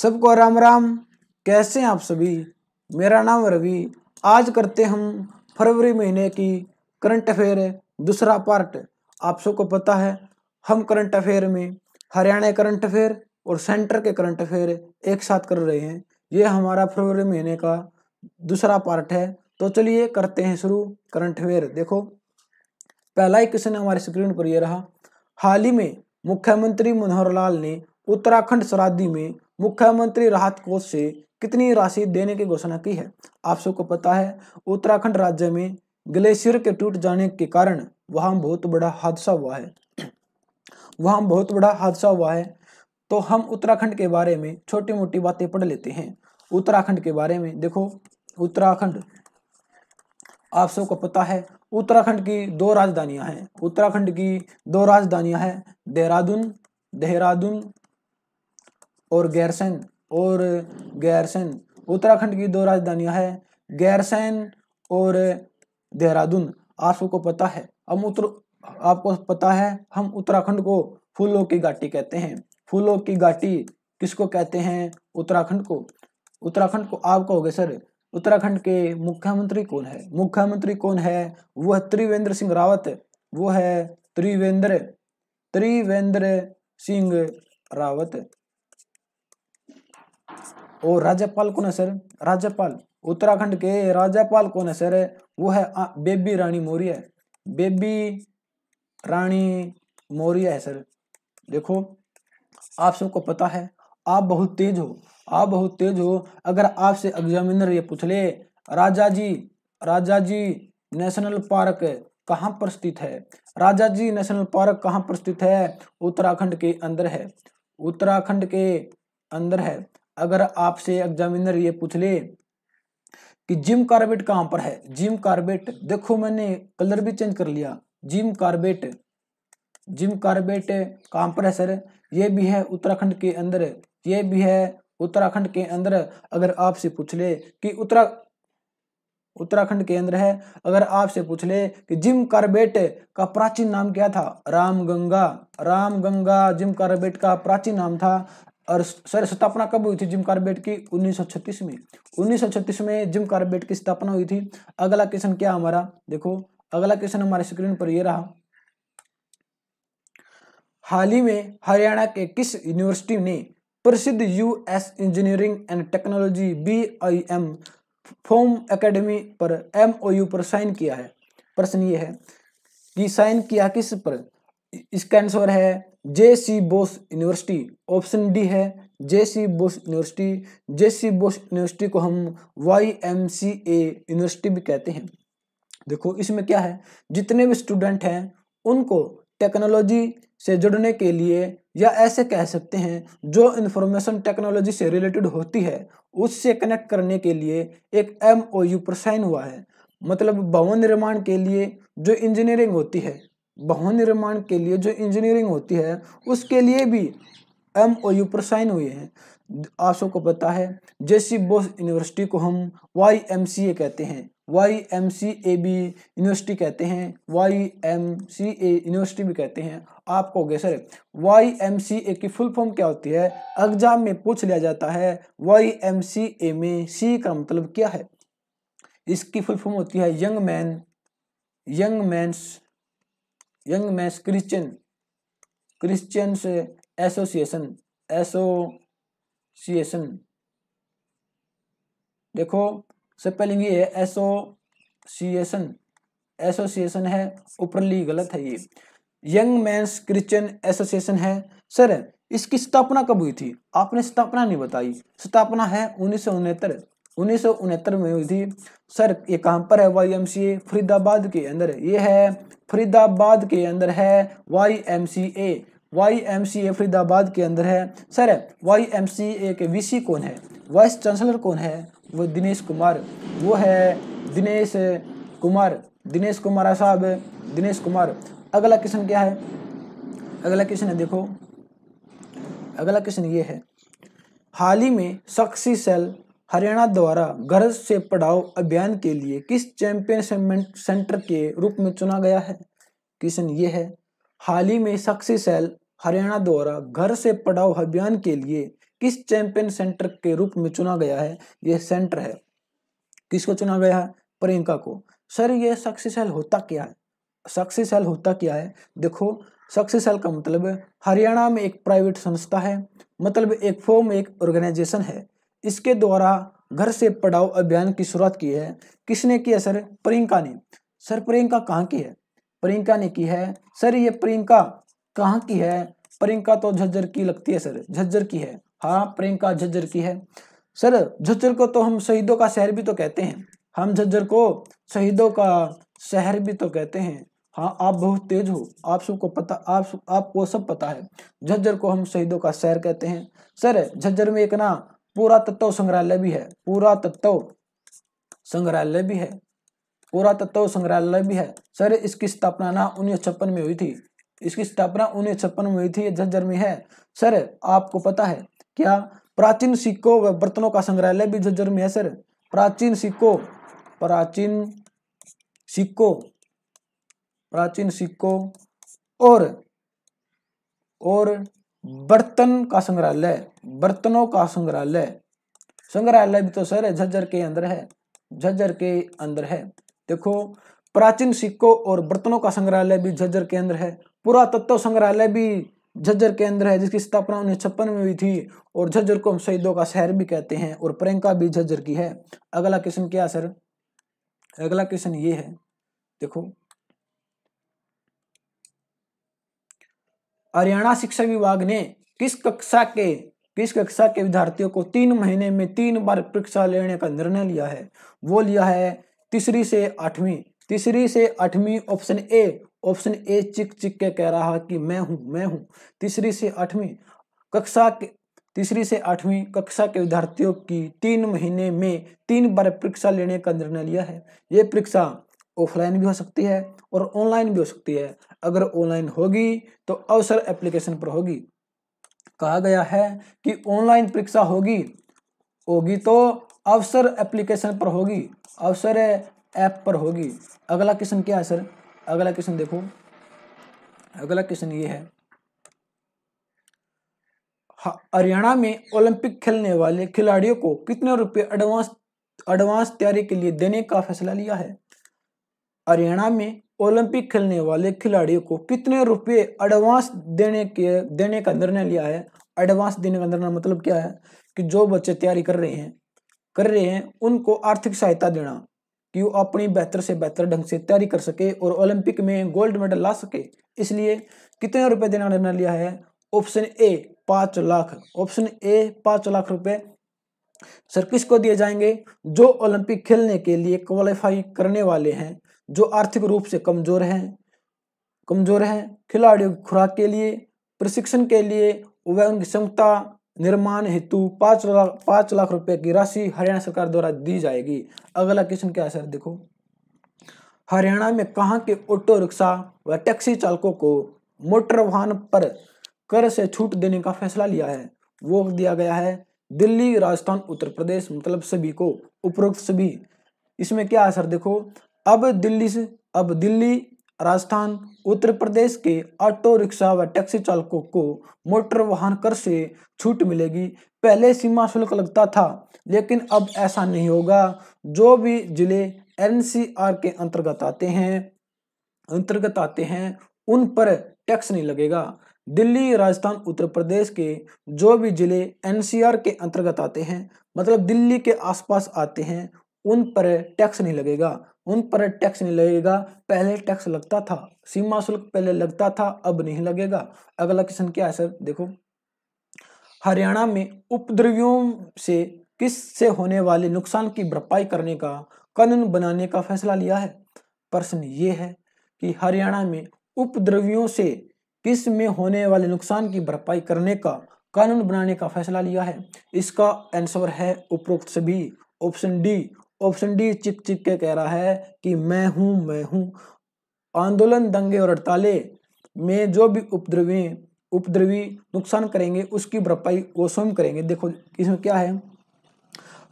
सबको राम राम कैसे हैं आप सभी मेरा नाम रवि आज करते हम फरवरी महीने की करंट अफेयर दूसरा पार्ट आप सबको पता है हम करंट अफेयर में हरियाणा करंट अफेयर और सेंटर के करंट अफेयर एक साथ कर रहे हैं ये हमारा फरवरी महीने का दूसरा पार्ट है तो चलिए करते हैं शुरू करंट अफेयर देखो पहला ही क्वेश्चन हमारे स्क्रीन पर यह रहा हाल ही में मुख्यमंत्री मनोहर लाल ने उत्तराखंड शराब्दी में मुख्यमंत्री राहत कोष से कितनी राशि देने की घोषणा की है आप सबको पता है उत्तराखंड राज्य में ग्लेशियर के टूट जाने के कारण वहां बहुत बड़ा हादसा हुआ है वहां बहुत बड़ा हादसा हुआ है तो हम उत्तराखंड के बारे में छोटी मोटी बातें पढ़ लेते हैं उत्तराखंड के बारे में देखो उत्तराखंड आप सबको पता है उत्तराखंड की दो राजधानियां हैं उत्तराखंड की दो राजधानियां हैं देहरादून देहरादून और गैरसैन और गैरसैन उत्तराखंड की दो राजधानियां है गैरसैन और देहरादून आपको पता है हम उत्तर आपको पता है हम उत्तराखंड को फूलों की घाटी कहते हैं फूलों की घाटी किसको कहते हैं उत्तराखंड को उत्तराखंड को आप कहोगे सर उत्तराखंड के मुख्यमंत्री कौन है मुख्यमंत्री कौन है वह त्रिवेंद्र सिंह रावत वो है त्रिवेंद्र त्रिवेंद्र सिंह रावत और राज्यपाल कौन है सर राज्यपाल उत्तराखंड के राज्यपाल कौन है सर वो है बेबी रानी मौर्य बेबी रानी मौर्य है सर देखो आप सबको पता है आप बहुत तेज हो आप बहुत तेज हो अगर आपसे एग्जामिनर ये पूछ ले राजा जी राजा जी नेशनल पार्क कहाँ पर स्थित है राजा जी नेशनल पार्क कहाँ पर स्थित है उत्तराखंड के अंदर है उत्तराखंड के अंदर है अगर आपसे एग्जामिनर ये पूछ ले कि जिम कार्बेट कहां पर है जिम कार्बेट देखो मैंने कलर भी चेंज कर लिया जिम कार्बेट जिम कार्बेट कहां पर है सर ये भी है उत्तराखंड के अंदर ये भी है उत्तराखंड के अंदर अगर आपसे पूछ ले कि उत्तरा उत्तराखंड के अंदर है अगर आपसे पूछ ले कि जिम कार्बेट का प्राचीन नाम क्या था रामगंगा रामगंगा जिम कार्बेट का प्राचीन नाम था और सर स्थापना कब हुई थी जिम कार्बेट की 1936 में 1936 में जिम कार्बेट की स्थापना हुई थी अगला क्वेश्चन क्या हमारा देखो अगला क्वेश्चन हमारे स्क्रीन पर ये रहा हाल ही में हरियाणा के किस यूनिवर्सिटी ने प्रसिद्ध US engineering and technology B I M फोम एकेडमी पर एम पर साइन किया है प्रश्न ये है कि साइन किया किस पर इसका आंसर है J C Bose university option D है J C Bose university J C Bose university को हम Y M C A university भी कहते हैं देखो इसमें क्या है जितने भी स्टूडेंट हैं उनको टेक्नोलॉजी से जुड़ने के लिए या ऐसे कह सकते हैं जो इन्फॉर्मेशन टेक्नोलॉजी से रिलेटेड होती है उससे कनेक्ट करने के लिए एक एम ओ यू पर साइन हुआ है मतलब भवन निर्माण के लिए जो इंजीनियरिंग होती है भवन निर्माण के लिए जो इंजीनियरिंग होती है उसके लिए भी एम ओ यू पर साइन हुए हैं आप सबको पता है जैसी बोस यूनिवर्सिटी को हम वाई एम सी ए कहते हैं Y M C A B university कहते हैं Y M C A university भी कहते हैं आपको कहोगे sir Y M C A की फुल फॉर्म क्या होती है एग्जाम में पूछ लिया जाता है वाई एम सी ए में सी का मतलब क्या है इसकी फुल फॉर्म होती है young man young men's young men's Christian Christians association association देखो स्पेलिंग ये है एसोसिएशन एसोसिएशन है ऊपरली गलत है ये यंग मैंस क्रिश्चियन एसोसिएशन है सर इसकी स्थापना कब हुई थी आपने स्थापना नहीं बताई स्थापना है उन्नीस उन्नीस में हुई थी सर ये कहां पर है वाई एम फरीदाबाद के अंदर ये है फरीदाबाद के अंदर है Y M C A Y M C A Faridabad के अंदर है sir Y M C A के वी सी कौन है वाइस चांसलर कौन है वो दिनेश कुमार वो है दिनेश कुमार दिनेश कुमार साहब दिनेश कुमार अगला क्वेश्चन क्या है अगला क्वेश्चन है देखो अगला क्वेश्चन ये है हाल ही में सक्सी सेल हरियाणा द्वारा घर से पढ़ाओ अभियान के लिए किस चैंपियन सेंटर के रूप में चुना गया है क्वेश्चन ये है हाल ही में शख्सी सेल हरियाणा द्वारा घर से पढ़ाओ अभियान के लिए किस चैंपियन सेंटर के रूप में चुना गया है यह सेंटर है किसको चुना गया है प्रियंका को सर यह शख्सी सेल होता क्या है शख्सी सेल होता क्या है देखो शख्सी सेल का मतलब हरियाणा में एक प्राइवेट संस्था है मतलब एक फॉर्म एक ऑर्गेनाइजेशन है इसके द्वारा घर से पढ़ाओ अभियान की शुरुआत की है किसने की है सर प्रियंका ने सर प्रियंका कहाँ की है प्रियंका ने की है सर ये प्रियंका कहाँ की है प्रियंका तो झज्जर की लगती है सर झज्जर की है हाँ प्रियंका झज्जर की है सर झज्जर को तो हम शहीदों का शहर भी तो कहते हैं हम झज्जर को शहीदों का शहर भी तो कहते हैं हाँ आप बहुत तेज हो आप सबको पता आप आपको सब पता है झज्जर को हम शहीदों का शहर कहते हैं सर झज्जर में एक ना पुरातत्व संग्रहालय भी है पुरातत्व संग्रहालय भी है पुरातत्व संग्रहालय भी है सर इसकी स्थापना ना उन्नीस में हुई थी इसकी स्थापना उन्नीस छप्पन में हुई थी झज्जर में है सर आपको पता है क्या प्राचीन सिक्कों व बर्तनों का संग्रहालय भी झज्जर में है सर प्राचीन सिक्कों प्राचीन सिक्कों प्राचीन सिक्कों और और बर्तन का संग्रहालय बर्तनों का संग्रहालय संग्रहालय भी तो सर है झज्जर के अंदर है झज्जर के अंदर है देखो प्राचीन सिक्कों और बर्तनों का संग्रहालय भी झज्जर के अंदर है पुरातत्व संग्रहालय भी झज्जर के अंदर है जिसकी स्थापना उन्नीस छप्पन में हुई थी और झज्जर को हम शहीदों का शहर भी कहते हैं और प्रियंका भी झज्जर की है अगला क्वेश्चन क्या सर अगला क्वेश्चन ये है देखो हरियाणा शिक्षा विभाग ने किस कक्षा के किस कक्षा के विद्यार्थियों को तीन महीने में तीन बार परीक्षा लेने का निर्णय लिया है वो लिया है तीसरी से आठवीं तीसरी से आठवीं option A option A check check के कह रहा है कि मैं हूं मैं हूं तीसरी से आठवीं कक्षा के तीसरी से आठवीं कक्षा के विद्यार्थियों की तीन महीने में तीन बार परीक्षा लेने का निर्णय लिया है ये परीक्षा ऑफलाइन भी हो सकती है और ऑनलाइन भी हो सकती है अगर ऑनलाइन होगी तो अवसर एप्लीकेशन पर होगी कहा गया है कि ऑनलाइन परीक्षा होगी होगी तो अवसर एप्लीकेशन पर होगी अवसर ऐप पर होगी अगला क्वेश्चन क्या है सर अगला क्वेश्चन देखो अगला क्वेश्चन ये है हाँ, हरियाणा में ओलंपिक खेलने वाले खिलाड़ियों को कितने रुपए एडवांस एडवांस तैयारी के लिए देने का फैसला लिया है हरियाणा में ओलंपिक खेलने वाले खिलाड़ियों को कितने रुपए एडवांस देने के देने का निर्णय लिया है एडवांस देने का निर्णय मतलब क्या है कि जो बच्चे तैयारी कर रहे हैं कर रहे हैं उनको आर्थिक सहायता देना कि वो अपनी बेहतर से बेहतर ढंग से तैयारी कर सके और ओलंपिक में गोल्ड मेडल ला सके इसलिए कितने रुपए देने का निर्णय लिया है ऑप्शन ए पाँच लाख ऑप्शन ए पाँच लाख रुपए सर किसको दिए जाएंगे जो ओलंपिक खेलने के लिए क्वालिफाई करने वाले हैं जो आर्थिक रूप से कमजोर हैं कमजोर हैं खिलाड़ियों की खुराक के लिए प्रशिक्षण के लिए व उनकी क्षमता निर्माण हेतु पाँच लाख पाँच लाख रुपए की राशि हरियाणा सरकार द्वारा दी जाएगी अगला क्वेश्चन क्या है सर देखो हरियाणा में कहाँ के ऑटो रिक्शा व टैक्सी चालकों को मोटर वाहन पर कर से छूट देने का फैसला लिया है वो दिया गया है दिल्ली राजस्थान उत्तर प्रदेश मतलब सभी को उपरोक्त सभी इसमें क्या असर देखो अब दिल्ली से अब दिल्ली राजस्थान उत्तर प्रदेश के ऑटो रिक्शा व टैक्सी चालकों को मोटर वाहन कर से छूट मिलेगी पहले सीमा शुल्क लगता था लेकिन अब ऐसा नहीं होगा जो भी जिले एनसीआर के अंतर्गत आते हैं अंतर्गत आते हैं उन पर टैक्स नहीं लगेगा दिल्ली राजस्थान उत्तर प्रदेश के जो भी जिले एनसीआर के अंतर्गत आते हैं मतलब दिल्ली के आसपास आते हैं उन पर टैक्स नहीं लगेगा उन पर टैक्स नहीं लगेगा पहले टैक्स लगता था सीमा शुल्क पहले लगता था अब नहीं लगेगा अगला क्वेश्चन क्या है सर देखो हरियाणा में उपद्रवियों से से होने वाले नुकसान की भरपाई करने का कानून बनाने का फैसला लिया है प्रश्न ये है कि हरियाणा में उपद्रवियों से किस में होने वाले नुकसान की भरपाई करने का कानून बनाने का फैसला लिया है इसका आंसर है उपरोक्त सभी ऑप्शन डी ऑप्शन डी चिक चिक के कह रहा है कि मैं हूं मैं हूं आंदोलन दंगे और हड़ताले में जो भी उपद्रवी उपद्रवी नुकसान करेंगे उसकी भरपाई वो स्वयं करेंगे देखो इसमें क्या है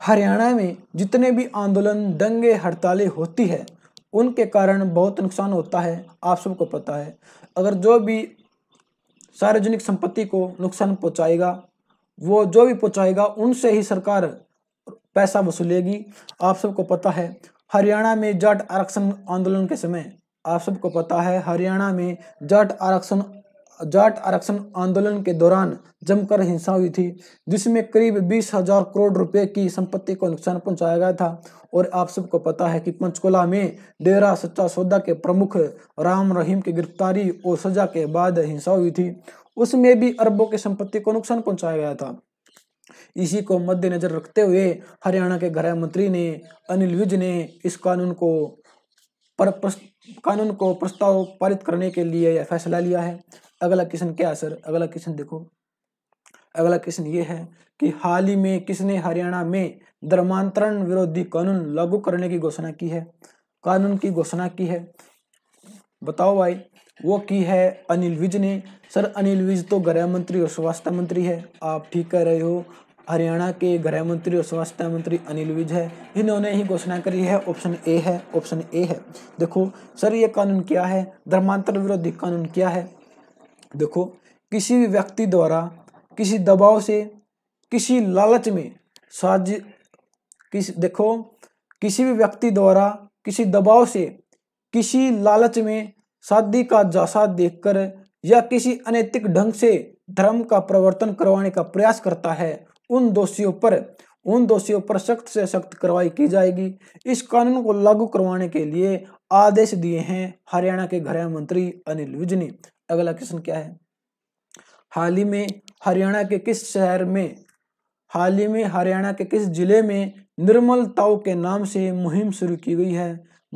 हरियाणा में जितने भी आंदोलन दंगे हड़ताले होती है उनके कारण बहुत नुकसान होता है आप सबको पता है अगर जो भी सार्वजनिक संपत्ति को नुकसान पहुंचाएगा वो जो भी पहुंचाएगा उनसे ही सरकार पैसा वसूलेगी आप सबको पता है हरियाणा में जाट आरक्षण आंदोलन के समय आप सबको पता है हरियाणा में जाट आरक्षण जाट आरक्षण आंदोलन के दौरान जमकर हिंसा हुई थी जिसमें करीब बीस हजार करोड़ रुपए की संपत्ति को नुकसान पहुंचाया गया था और आप सबको पता है कि पंचकुला में डेरा सच्चा सौदा के प्रमुख राम रहीम की गिरफ्तारी और सजा के बाद हिंसा हुई थी उसमें भी अरबों की संपत्ति को नुकसान पहुंचाया गया था इसी को मद्देनजर रखते हुए हरियाणा के गृह मंत्री ने अनिल विज ने इस कानून को पर कानून को प्रस्ताव पारित करने के लिए यह फैसला लिया है अगला क्वेश्चन क्या सर अगला क्वेश्चन देखो अगला क्वेश्चन ये है कि हाल ही में किसने हरियाणा में धर्मांतरण विरोधी कानून लागू करने की घोषणा की है कानून की घोषणा की है बताओ भाई वो की है अनिल विज ने सर अनिल विज तो गृह मंत्री और स्वास्थ्य मंत्री है आप ठीक कह रहे हो हरियाणा के गृह मंत्री और स्वास्थ्य मंत्री अनिल विज है इन्होंने ही घोषणा करी है ऑप्शन ए है ऑप्शन ए है देखो सर ये कानून क्या है धर्मांतर विरोधी कानून क्या है देखो किसी भी व्यक्ति द्वारा किसी दबाव से किसी लालच में साज किस देखो किसी भी व्यक्ति द्वारा किसी दबाव से किसी लालच में शादी का जासा देखकर या किसी अनैतिक ढंग से धर्म का प्रवर्तन करवाने का प्रयास करता है उन दोषियों पर उन दोषियों पर सख्त से सख्त कार्रवाई की जाएगी इस कानून को लागू करवाने के लिए आदेश दिए हैं हरियाणा के गृह मंत्री अनिल विज ने अगला क्वेश्चन क्या है हाल ही में हरियाणा के किस शहर में हाल ही में हरियाणा के किस जिले में निर्मल ताऊ के नाम से मुहिम शुरू की गई है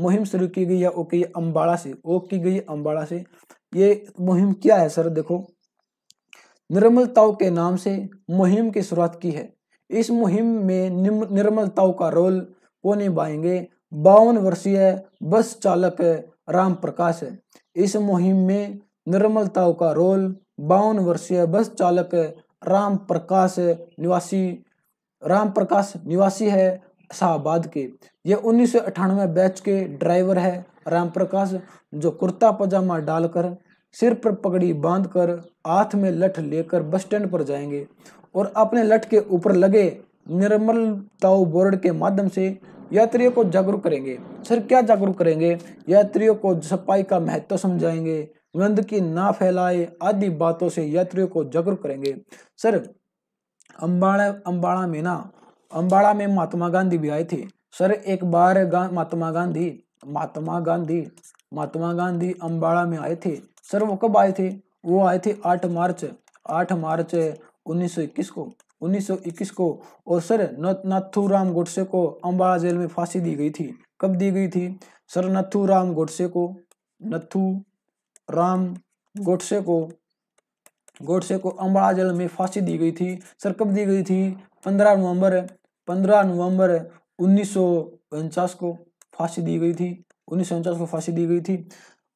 मुहिम शुरू की गई है ओके ये अम्बाड़ा से ओ की गई अम्बाड़ा से ये मुहिम क्या है सर देखो निर्मल के नाम से मुहिम की शुरुआत की है इस मुहिम में निर्मलताओं का रोल को निभाएंगे बावन वर्षीय बस चालक राम प्रकाश है इस मुहिम में निर्मल का रोल बावन वर्षीय बस चालक राम प्रकाश निवासी राम प्रकाश निवासी है शाहबाद के ये उन्नीस बैच के ड्राइवर है राम प्रकाश जो कुर्ता पजामा डालकर सिर पर पगड़ी बांधकर हाथ में लठ लेकर बस स्टैंड पर जाएंगे और अपने लठ के ऊपर लगे निर्मल ताऊ बोर्ड के माध्यम से यात्रियों को जागरूक करेंगे सर क्या जागरूक करेंगे यात्रियों को सफाई का महत्व समझाएंगे गंद की ना फैलाए आदि बातों से यात्रियों को जागरूक करेंगे सर अम्बाड़ा अम्बाड़ा में ना अम्बाड़ा में महात्मा गांधी भी आए थे सर एक बार गा, महात्मा गांधी महात्मा गांधी महात्मा गांधी अम्बाड़ा में आए थे सर वो कब आए थे वो आए थे आठ मार्च आठ मार्च उन्नीस को 1921 को और सर नाथूराम गोडसे को अंबाला जेल में फांसी दी गई थी कब दी गई थी सर राम गोडसे को नथू राम गोडसे को गोडसे को अंबाला जेल में फांसी दी गई थी सर कब दी गई थी पंद्रह नवंबर पंद्रह नवंबर उन्नीस को फांसी दी गई थी उन्नीस को फांसी दी गई थी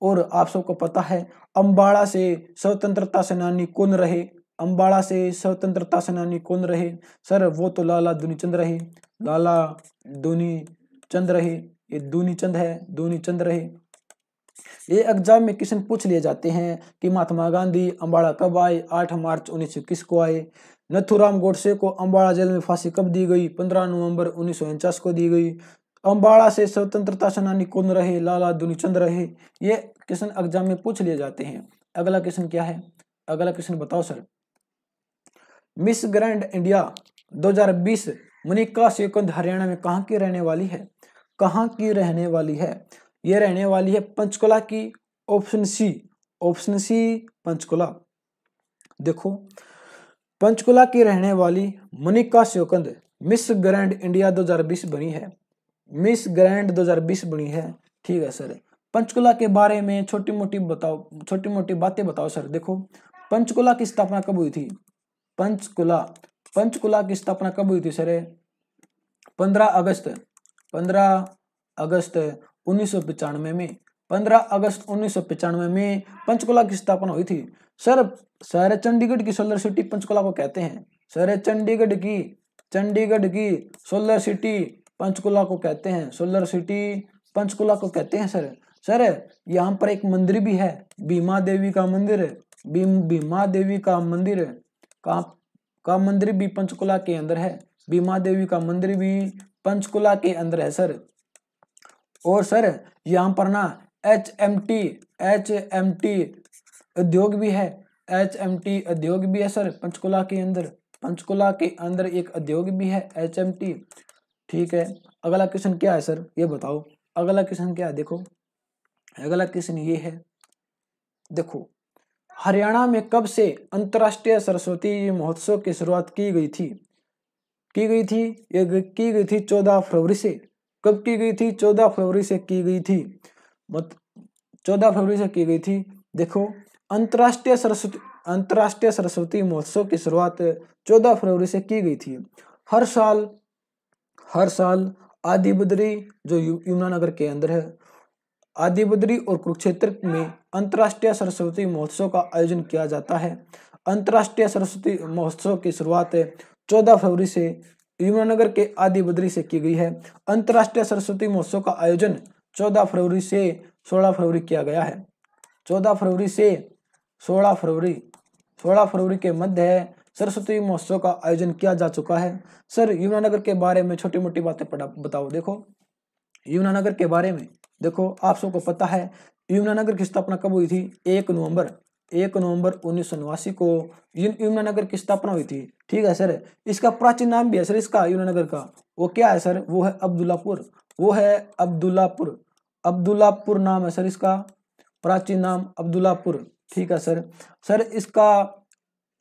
और आप सबको पता है अम्बाड़ा से स्वतंत्रता सेनानी कौन रहे अम्बाड़ा से स्वतंत्रता सेनानी कौन रहे सर वो तो लाला धुनी चंद रहे लाला धोनी चंद रहे ये धोनी चंद है धोनी चंद रहे ये एग्जाम में क्वेश्चन पूछ लिए जाते हैं कि महात्मा गांधी अम्बाड़ा कब आए 8 मार्च उन्नीस सौ इक्कीस को आए नथुराम गोडसे को अम्बाड़ा जेल में फांसी कब दी गई 15 नवंबर उन्नीस को दी गई अम्बाड़ा से स्वतंत्रता सेनानी कौन रहे लाला दुनीचंद रहे ये क्वेश्चन एग्जाम में पूछ लिए जाते हैं अगला क्वेश्चन क्या है अगला क्वेश्चन बताओ sir miss grand India 2020 Manika Sheokand Haryana में कहाँ की रहने वाली है कहाँ की रहने वाली है ये रहने वाली है पंचकुला की option C option C Panchkula देखो पंचकुला की रहने वाली Manika Sheokand miss grand India 2020 बनी है मिस ग्रैंड 2020 बनी है ठीक है सर पंचकुला के बारे में छोटी मोटी बताओ छोटी मोटी बातें बताओ सर देखो पंचकुला की स्थापना कब हुई थी पंचकुला पंचकुला की स्थापना कब हुई थी सर पंद्रह अगस्त पंद्रह अगस्त उन्नीस सौ पचानवे में पंद्रह अगस्त उन्नीस सौ पचानवे में पंचकुला की स्थापना हुई थी सर सर चंडीगढ़ की सोलर सिटी पंचकुला को कहते हैं सर चंडीगढ़ की चंडीगढ़ की सोलर सिटी पंचकुला को कहते हैं सोलर सिटी पंचकुला को कहते हैं सर सर यहाँ पर एक मंदिर भी है बीमा देवी का मंदिर है बीमा देवी का मंदिर का का मंदिर भी पंचकुला के अंदर है बीमा देवी का मंदिर भी पंचकुला के अंदर है सर और सर यहाँ पर ना H M T H M T उद्योग भी है एच एम टी उद्योग भी है सर पंचकुला के अंदर पंचकुला के अंदर एक उद्योग भी है एच एम टी ठीक है अगला क्वेश्चन क्या है सर ये बताओ अगला क्वेश्चन क्या है देखो अगला क्वेश्चन ये है देखो हरियाणा में कब से अंतर्राष्ट्रीय सरस्वती महोत्सव की शुरुआत की गई थी की गई थी ये की गई थी चौदह फरवरी से कब की गई थी चौदह फरवरी से की गई थी मत चौदह फरवरी से की गई थी देखो अंतर्राष्ट्रीय सरस्वती अंतर्राष्ट्रीय सरस्वती महोत्सव की शुरुआत चौदह फरवरी से की गई थी हर साल हर साल आदि बद्री जो यमुनानगर के अंदर है आदि बद्री और कुरुक्षेत्र में अंतर्राष्ट्रीय सरस्वती महोत्सव का आयोजन किया जाता है अंतर्राष्ट्रीय सरस्वती महोत्सव की शुरुआत है चौदह फरवरी से यमुनानगर के आदि बद्री से की गई है अंतर्राष्ट्रीय सरस्वती महोत्सव का आयोजन चौदह फरवरी से सोलह फरवरी किया गया है चौदह फरवरी से सोलह फरवरी सोलह फरवरी के मध्य है सरस्वती महोत्सव का आयोजन किया जा चुका है सर यमुनानगर के बारे में छोटी मोटी बातें बताओ देखो यमुनानगर के बारे में देखो आप सबको पता है यमुनानगर की स्थापना कब हुई थी एक नवंबर एक नवंबर उन्नीस को यमुनानगर की स्थापना हुई थी ठीक है सर इसका प्राचीन नाम भी है सर इसका यमुनानगर का वो क्या है सर वो है अब्दुल्लापुर वो है अब्दुल्लापुर अब्दुल्लापुर नाम है सर इसका प्राचीन नाम अब्दुल्लापुर ठीक है सर सर इसका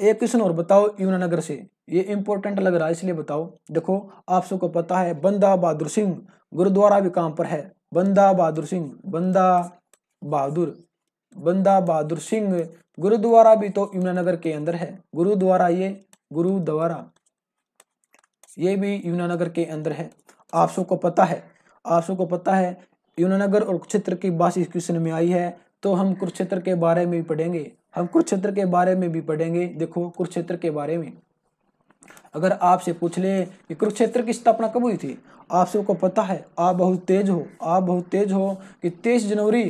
एक क्वेश्चन और बताओ यूनानगर से ये इंपॉर्टेंट लग रहा है इसलिए बताओ देखो आप सबको पता है बंदा बहादुर सिंह गुरुद्वारा भी कहां पर है बंदा बहादुर सिंह बंदा बहादुर बंदा बहादुर सिंह गुरुद्वारा भी तो यमुनानगर के अंदर है गुरुद्वारा ये गुरुद्वारा ये भी यमुनानगर के अंदर है आप सबको पता है आप सबको पता है यमुनानगर और कुरुक्षेत्र की बात इस क्वेश्चन में आई है तो हम कुरुक्षेत्र के बारे में भी पढ़ेंगे हम कुरुक्षेत्र के बारे में भी पढ़ेंगे देखो कुरुक्षेत्र के बारे में अगर आपसे पूछ ले कि कुरुक्षेत्र की स्थापना कब हुई थी आप सबको पता है आप बहुत तेज हो आप बहुत तेज हो कि तेईस जनवरी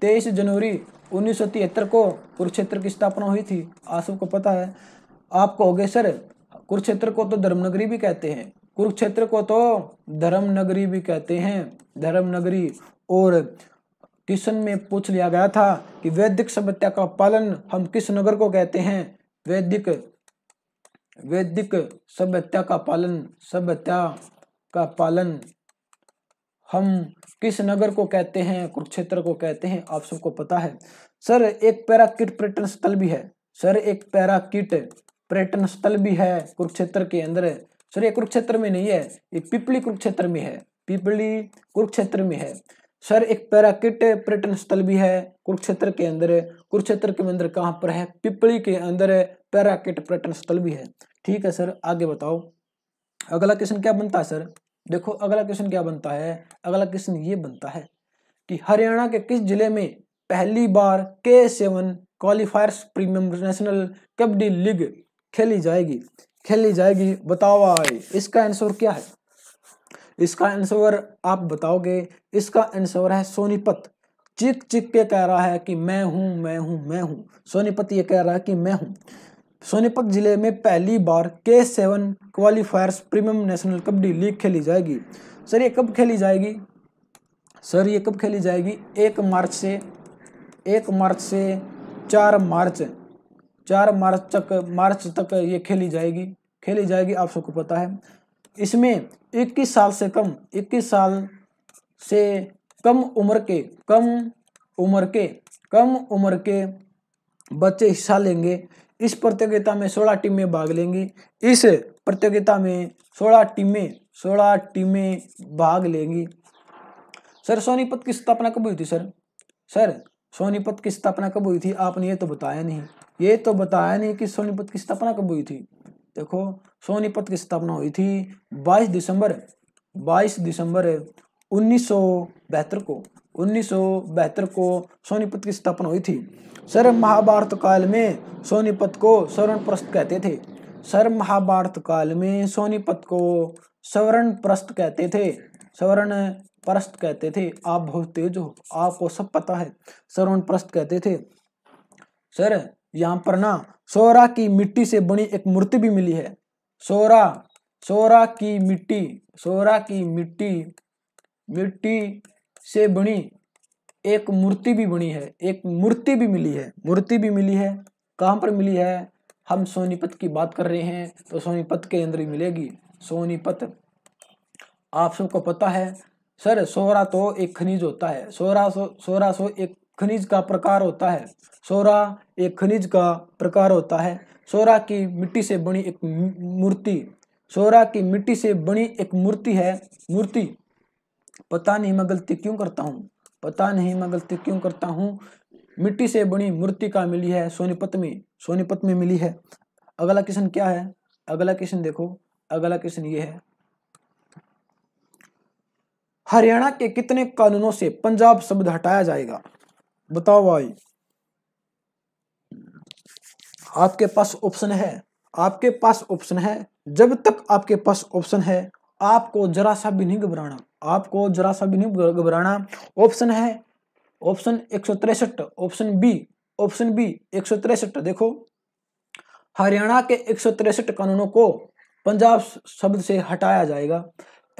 तेईस जनवरी उन्नीस को कुरुक्षेत्र की स्थापना हुई थी आप सबको पता है आप कहोगे सर कुरुक्षेत्र को तो धर्मनगरी भी कहते हैं कुरुक्षेत्र को तो धर्मनगरी भी कहते हैं धर्मनगरी और क्वेश्चन में पूछ लिया गया था कि वैदिक सभ्यता का पालन हम किस नगर को कहते हैं वैदिक वैदिक सभ्यता का पालन सभ्यता का पालन हम किस नगर को कहते हैं कुरुक्षेत्र को कहते हैं आप सबको पता है सर एक पैराकिट पर्यटन स्थल भी है सर एक पैराकिट पर्यटन स्थल भी है कुरुक्षेत्र के अंदर सर ये कुरुक्षेत्र में नहीं है ये पिपली कुरुक्षेत्र में है पिपली कुरुक्षेत्र में है सर एक पैराकिट पर्यटन स्थल भी है कुरुक्षेत्र के अंदर कुरुक्षेत्र के अंदर कहाँ पर है पिपली के अंदर पैराकिट पर्यटन स्थल भी है ठीक है सर आगे बताओ अगला क्वेश्चन क्या बनता है सर देखो अगला क्वेश्चन क्या बनता है अगला क्वेश्चन ये बनता है कि हरियाणा के किस जिले में पहली बार K seven qualifiers premium national kabaddi league खेली जाएगी खेली जाएगी बताओ इसका आंसर क्या है इसका आंसर आप बताओगे इसका आंसर है सोनीपत चिक चिक के कह रहा है कि मैं हूँ मैं हूँ मैं हूँ सोनीपत ये कह रहा है कि मैं हूँ सोनीपत जिले में पहली बार K seven qualifiers premium national kabaddi league खेली जाएगी सर ये कब खेली जाएगी सर ये कब खेली जाएगी एक मार्च से एक मार्च से चार मार्च चार मार्च तक मार्च तक ये खेली जाएगी खेली जाएगी आप सबको पता है इसमें 21 साल से कम 21 साल से कम उम्र के कम उम्र के कम उम्र के बच्चे हिस्सा लेंगे इस प्रतियोगिता में 16 टीमें भाग लेंगी इस प्रतियोगिता में 16 टीमें 16 टीमें भाग लेंगी सर सोनीपत की स्थापना कब हुई थी सर सर सोनीपत की स्थापना कब हुई थी आपने ये तो बताया नहीं ये तो बताया नहीं कि सोनीपत की स्थापना कब हुई थी देखो सोनीपत की स्थापना हुई थी 22 दिसंबर 22 दिसंबर उन्नीस को उन्नीस को सोनीपत की स्थापना हुई थी सर महाभारत काल में सोनीपत को स्वर्ण प्रस्थ कहते थे सर महाभारत काल में सोनीपत को स्वर्ण प्रस्थ कहते थे स्वर्ण प्रस्त कहते थे आप बहुत तेज हो आपको सब पता है स्वर्ण प्रस्त कहते थे सर यहाँ पर ना सोरा की मिट्टी से बनी एक मूर्ति भी मिली है सोरा सोरा की मिट्टी सोरा की मिट्टी मिट्टी से बनी एक मूर्ति भी बनी है एक मूर्ति भी मिली है मूर्ति भी मिली है कहाँ पर मिली है हम सोनीपत की बात कर रहे हैं तो सोनीपत के अंदर ही मिलेगी सोनीपत आप सबको पता है सर सोरा तो एक खनिज होता है सोरा सो सोरा सो एक खनिज का प्रकार होता है सोरा एक खनिज का प्रकार होता है सोरा की मिट्टी से बनी एक मूर्ति सोरा की मिट्टी से बनी एक मूर्ति है मूर्ति पता नहीं मैं गलती क्यों करता हूँ पता नहीं मैं गलती क्यों करता हूँ मिट्टी से बनी मूर्ति का मिली है सोनीपत में सोनीपत में मिली है अगला क्वेश्चन क्या है अगला क्वेश्चन देखो अगला क्वेश्चन ये है हरियाणा के कितने कानूनों से पंजाब शब्द हटाया जाएगा बताओ भाई आपके पास ऑप्शन है आपके पास ऑप्शन है जब तक आपके पास ऑप्शन है आपको जरा सा भी नहीं घबराना आपको जरा सा भी नहीं घबराना ऑप्शन है ऑप्शन एक ऑप्शन बी ऑप्शन बी एक देखो हरियाणा के एक कानूनों को पंजाब शब्द से हटाया जाएगा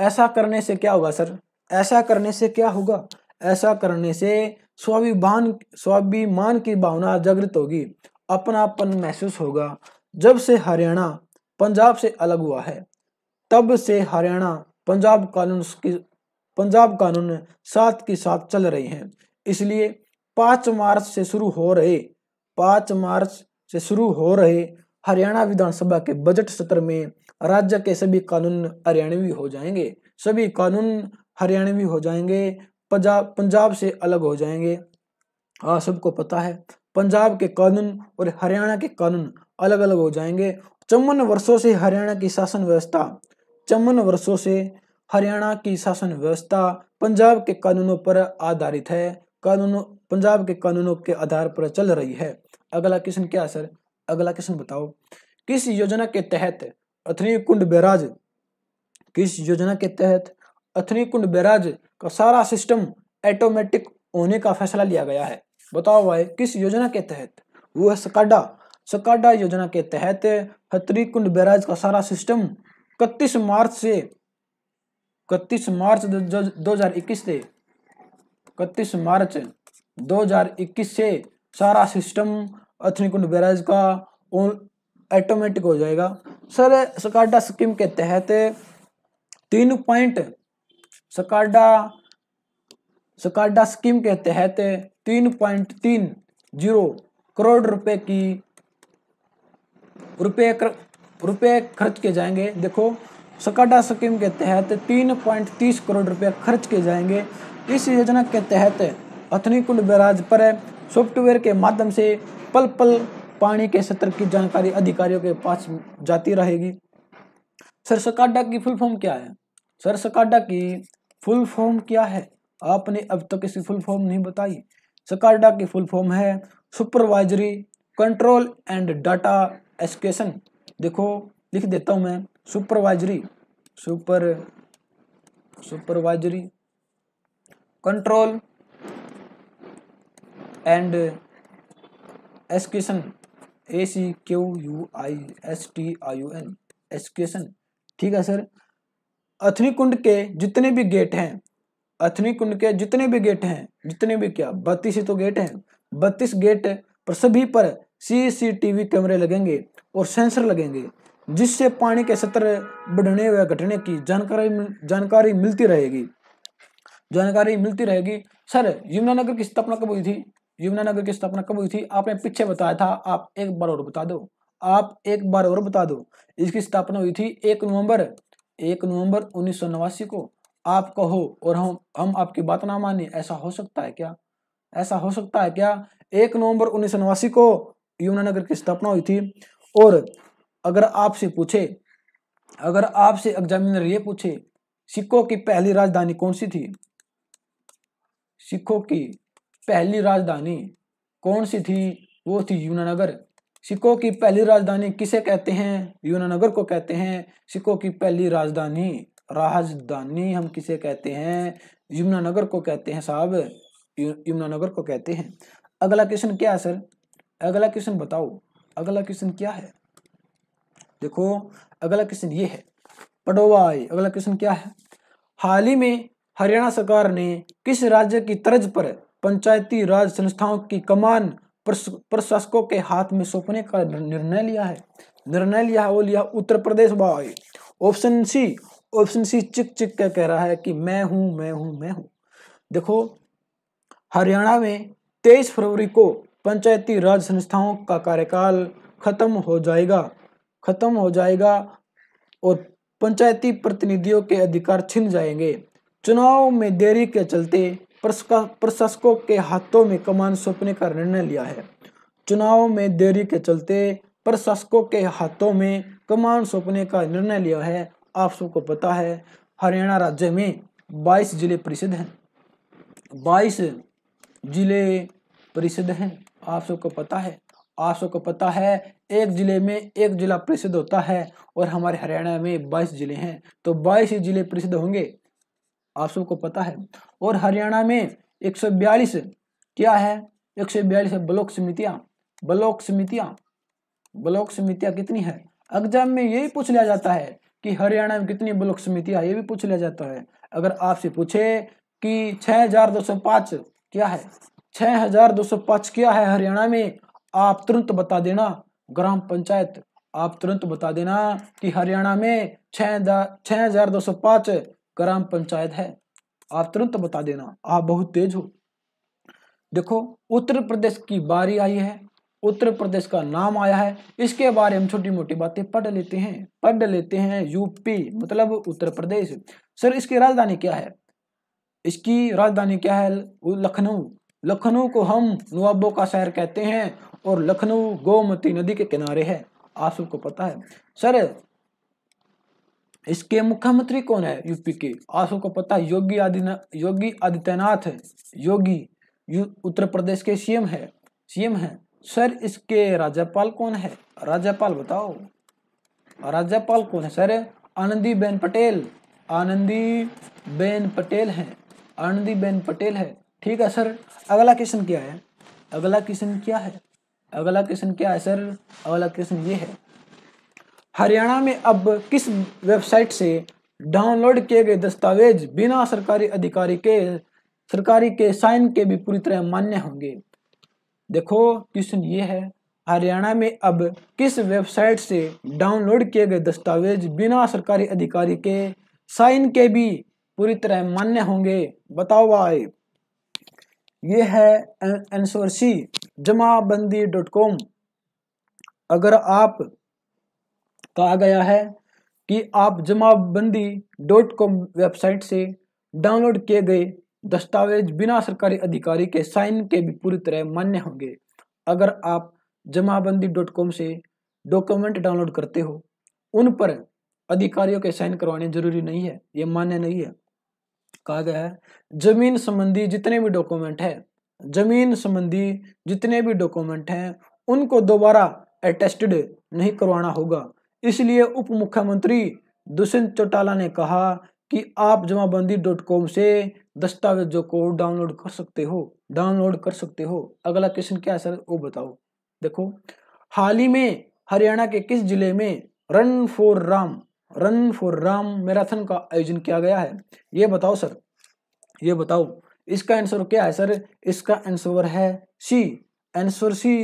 ऐसा करने से क्या होगा सर ऐसा करने से क्या होगा ऐसा करने से स्वाभिमान स्वाभिमान की भावना जागृत होगी अपनापन महसूस होगा जब से हरियाणा पंजाब से अलग हुआ है तब से हरियाणा पंजाब कानून की पंजाब कानून साथ के साथ चल रही हैं इसलिए पाँच मार्च से शुरू हो रहे पाँच मार्च से शुरू हो रहे हरियाणा विधानसभा के बजट सत्र में राज्य के सभी कानून हरियाणवी हो जाएंगे सभी कानून हरियाणवी हो जाएंगे पंजाब पंजाब से अलग हो जाएंगे हाँ सबको पता है पंजाब के कानून और हरियाणा के कानून अलग अलग हो जाएंगे चौवन वर्षों से हरियाणा की शासन व्यवस्था चौवन वर्षों से हरियाणा की शासन व्यवस्था पंजाब के कानूनों पर आधारित है कानूनों पंजाब के कानूनों के आधार पर चल रही है अगला क्वेश्चन क्या है सर अगला क्वेश्चन बताओ किस योजना के तहत अथनी कुंड बैराज किस योजना के तहत अथनी कुंड बैराज का सारा सिस्टम ऑटोमेटिक होने का फैसला लिया गया है बताओ भाई किस योजना के तहत वो है सकाडा सकाडा योजना के तहत हतरी कुंड बैराज का सारा सिस्टम इकतीस मार्च से इकतीस मार्च दो हजार इक्कीस से इकतीस मार्च 2021 से सारा सिस्टम कुंड बैराज का ऑटोमेटिक हो जाएगा सर सकाडा स्कीम के तहत तीन पॉइंट सकाडा सकाडा स्कीम के तहत तीन पॉइंट तीन जीरो करोड़ रुपए की रुपए रुपए खर्च किए जाएंगे देखो सकाडा स्कीम के तहत तीन पॉइंट तीस करोड़ रुपए खर्च किए जाएंगे इस योजना के तहत अथनी कुल बैराज पर सॉफ्टवेयर के माध्यम से पल पल पानी के सत्र की जानकारी अधिकारियों के पास जाती रहेगी सरसकाडा की फुल फॉर्म क्या है सरसकाडा की फुल फॉर्म क्या है आपने अब तक इसकी फुल फॉर्म नहीं बताई सकारडा की फुल फॉर्म है supervisory control and data acquisition देखो लिख देता हूं मैं supervisory super supervisory control and acquisition A C Q U I S T I U N acquisition ठीक है सर अथनी कुंड के जितने भी गेट हैं अथनी कुंड के जितने भी गेट हैं जितने भी क्या बत्तीस ही तो गेट हैं बत्तीस गेट पर सभी पर सीसीटीवी कैमरे लगेंगे और सेंसर लगेंगे जिससे पानी के सत्र बढ़ने व घटने की जानकारी जानकारी मिलती रहेगी जानकारी मिलती रहेगी सर यमुनानगर की स्थापना कब हुई थी यमुनानगर की स्थापना कब हुई थी आपने पीछे बताया था आप एक बार और बता दो आप एक बार और बता दो इसकी स्थापना हुई थी एक नवंबर एक नवंबर उन्नीस को आप कहो और हम हम आपकी बात ना माने ऐसा हो सकता है क्या ऐसा हो सकता है क्या एक नवंबर उन्नीस को यमुनानगर की स्थापना हुई थी और अगर आपसे पूछे अगर आपसे एग्जामिनर ये पूछे सिखों की पहली राजधानी कौन सी थी सिखों की पहली राजधानी कौन सी थी वो थी यमुनानगर सिक्कों की पहली राजधानी किसे कहते हैं यूनानगर को कहते हैं सिक्कों की पहली राजधानी राजधानी हम किसे कहते हैं यमुनानगर को कहते हैं साहब यमुनानगर को कहते हैं अगला क्वेश्चन क्या है सर अगला क्वेश्चन बताओ अगला क्वेश्चन क्या है देखो अगला क्वेश्चन ये है पडोवाई अगला क्वेश्चन क्या है हाल ही में हरियाणा सरकार ने किस राज्य की तर्ज पर पंचायती राज संस्थाओं की कमान प्रशासकों के हाथ में सौंपने का निर्णय लिया है निर्णय लिया है वो लिया उत्तर प्रदेश बॉय option C option C check check कर कह रहा है कि मैं हूं मैं हूं मैं हूं देखो हरियाणा में तेईस फरवरी को पंचायती राज संस्थाओं का कार्यकाल खत्म हो जाएगा खत्म हो जाएगा और पंचायती प्रतिनिधियों के अधिकार छिन जाएंगे चुनाव में देरी के चलते प्रशासकों के हाथों में कमान सौंपने का निर्णय लिया है चुनाव में देरी के चलते प्रशासकों के हाथों में कमान सौंपने का निर्णय लिया है आप सबको पता है हरियाणा राज्य में 22 जिले परिषद हैं 22 जिले परिषद हैं आप सबको पता है आप सबको पता है एक जिले में एक जिला परिषद होता है और हमारे हरियाणा में 22 जिले हैं तो 22 जिले परिषद होंगे आप सबको पता है और हरियाणा में बयालीस क्या है सौ बयालीस ब्लॉक समितियां ब्लॉक समितियां ब्लॉक समितियां कितनी है एग्जाम में यही पूछ लिया जाता है कि हरियाणा में कितनी ब्लॉक समितियां ये भी पूछ लिया जाता है अगर आपसे पूछे कि 6205 क्या है 6205 क्या है हरियाणा में आप तुरंत बता देना ग्राम पंचायत आप तुरंत बता देना कि हरियाणा में छह हजार दो सौ पांच ग्राम पंचायत है आप तुरंत बता देना आप बहुत तेज हो देखो उत्तर प्रदेश की बारी आई है उत्तर प्रदेश का नाम आया है इसके बारे में छोटी मोटी बातें पढ़ लेते हैं पढ़ लेते हैं यूपी मतलब उत्तर प्रदेश सर इसकी राजधानी क्या है इसकी राजधानी क्या है लखनऊ लखनऊ को हम नवाबों का शहर कहते हैं और लखनऊ गोमती नदी के किनारे है आप सबको पता है सर इसके मुख्यमंत्री कौन है यूपी के आप को पता है योगी आदित्यनाथ योगी आदित्यनाथ है योगी उत्तर प्रदेश के सीएम है सीएम है सर इसके राज्यपाल कौन है राज्यपाल बताओ राज्यपाल कौन है सर आनंदी बेन पटेल आनंदी बेन पटेल है आनंदी बेन पटेल है ठीक है सर अगला क्वेश्चन क्या है अगला क्वेश्चन क्या है अगला क्वेश्चन क्या है सर अगला क्वेश्चन ये है हरियाणा में अब किस वेबसाइट से डाउनलोड किए गए दस्तावेज बिना सरकारी अधिकारी के सरकारी के साइन के भी पूरी तरह मान्य होंगे देखो क्वेश्चन ये है हरियाणा में अब किस वेबसाइट से डाउनलोड किए गए दस्तावेज बिना सरकारी अधिकारी के साइन के भी पूरी तरह मान्य होंगे बताओ भाई ये है एनसोरसी जमाबंदी डॉट कॉम अगर आप कहा गया है कि आप जमाबंदी डॉट कॉम वेबसाइट से डाउनलोड किए गए दस्तावेज बिना सरकारी अधिकारी के साइन के भी पूरी तरह मान्य होंगे अगर आप जमाबंदी डॉट कॉम से डॉक्यूमेंट डाउनलोड करते हो उन पर अधिकारियों के साइन करवाने जरूरी नहीं है ये मान्य नहीं है कहा गया है जमीन संबंधी जितने भी डॉक्यूमेंट है जमीन संबंधी जितने भी डॉक्यूमेंट हैं उनको दोबारा अटेस्टेड नहीं करवाना होगा इसलिए उप मुख्यमंत्री दुष्यंत चौटाला ने कहा कि आप जमाबंदी डॉट कॉम से दस्तावेजों को डाउनलोड कर सकते हो डाउनलोड कर सकते हो अगला क्वेश्चन क्या है सर वो बताओ देखो हाल ही में हरियाणा के किस जिले में run for Ram run for Ram marathon का आयोजन किया गया है ये बताओ सर ये बताओ इसका आंसर क्या है सर इसका आंसर है C answer C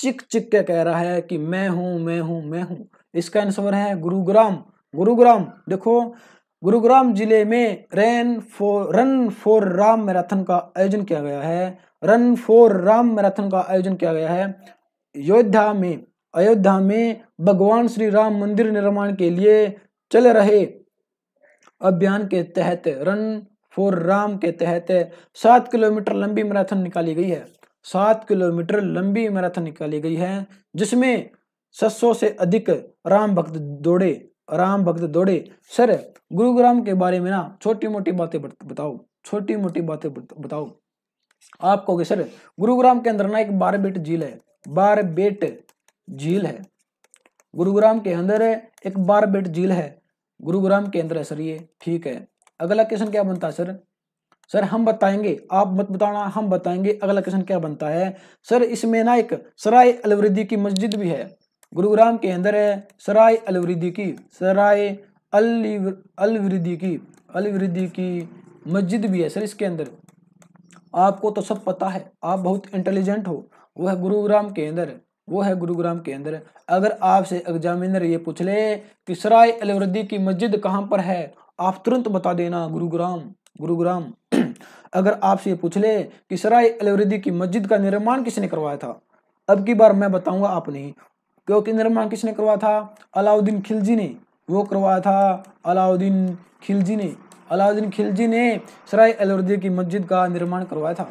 check check क्या कह रहा है कि मैं हूं मैं हूं मैं हूं इसका आंसर है गुरुग्राम गुरुग्राम देखो गुरुग्राम जिले में run for run for Ram marathon का आयोजन किया गया है रन फॉर राम मैराथन का आयोजन किया गया है अयोध्या में अयोध्या में भगवान श्री राम मंदिर निर्माण के लिए चल रहे अभियान के तहत रन फॉर राम के तहत सात किलोमीटर लंबी मैराथन निकाली गई है सात किलोमीटर लंबी मैराथन निकाली गई है जिसमें सौ से अधिक राम भक्त दौड़े राम भक्त दौड़े सर गुरुग्राम के बारे में ना छोटी मोटी बातें बताओ छोटी मोटी बातें बताओ आप कहोगे सर गुरुग्राम के अंदर ना एक बारबेट झील है बारबेट झील है गुरुग्राम के अंदर एक बारबेट झील है गुरुग्राम के अंदर है सर ये ठीक है अगला क्वेश्चन क्या बनता है सर सर हम बताएंगे आप मत बताना हम बताएंगे अगला क्वेश्चन क्या बनता है सर इसमें ना एक सराय अलवृद्धि की मस्जिद भी है गुरुग्राम के अंदर है सराय अलवृद्धि की सराय अलवृद्धि की अलवृद्धि की मस्जिद भी है सर इसके अंदर आपको तो सब पता है आप बहुत इंटेलिजेंट हो वो है गुरुग्राम के अंदर वो है गुरुग्राम के अंदर अगर आपसे एग्जामिनर ये पूछ ले कि सराय अलवृद्धि की मस्जिद कहाँ पर है आप तुरंत बता देना गुरुग्राम गुरुग्राम अगर आपसे ये पूछ ले कि सराय अलवृद्धि की मस्जिद का निर्माण किसने करवाया था अब की बार मैं बताऊंगा आप नहीं क्योंकि निर्माण किसने करवाया था अलाउद्दीन खिलजी ने वो करवाया था अलाउद्दीन खिलजी ने अलाउद्दीन खिलजी ने सराय अलवर्दी की मस्जिद का निर्माण करवाया था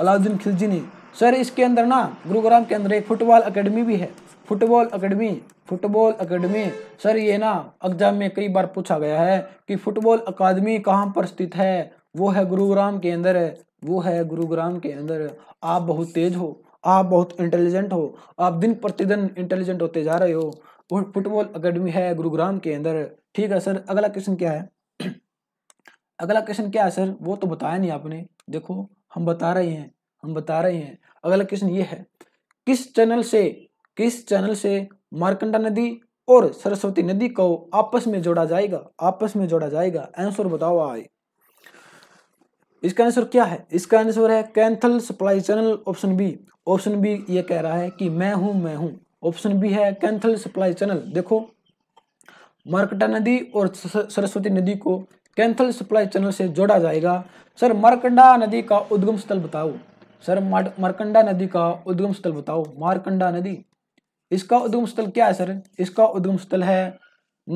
अलाउद्दीन खिलजी ने सर इसके अंदर ना गुरुग्राम के अंदर एक फुटबॉल अकेडमी भी है football academy football academy sir ये ना एग्जाम में कई बार पूछा गया है कि फुटबॉल अकादमी कहाँ पर स्थित है वो है गुरुग्राम के अंदर वो है गुरुग्राम के अंदर आप बहुत तेज हो आप बहुत इंटेलिजेंट हो आप दिन प्रतिदिन इंटेलिजेंट होते जा रहे हो फुटबॉल अकेडमी है गुरुग्राम के अंदर ठीक है सर अगला क्वेश्चन क्या है अगला क्वेश्चन क्या है सर वो तो बताया नहीं आपने देखो हम बता रहे हैं हम बता रहे हैं अगला क्वेश्चन ये है किस चैनल से किस चैनल से मारकंडा नदी और सरस्वती नदी को आपस में जोड़ा जाएगा आपस में जोड़ा जाएगा आंसर बताओ आए इसका आंसर क्या है इसका आंसर है Kaithal supply channel option B option B ये कह रहा है कि मैं हूं मैं हूं ऑप्शन बी है कैंथल सप्लाई चैनल देखो मार्कटा नदी और सरस्वती नदी को कैंथल सप्लाई चैनल से जोड़ा जाएगा सर मार्कंडा नदी का उद्गम स्थल बताओ सर मार्कंडा नदी का उद्गम स्थल बताओ मार्कंडा नदी इसका उद्गम स्थल क्या है सर इसका उद्गम स्थल है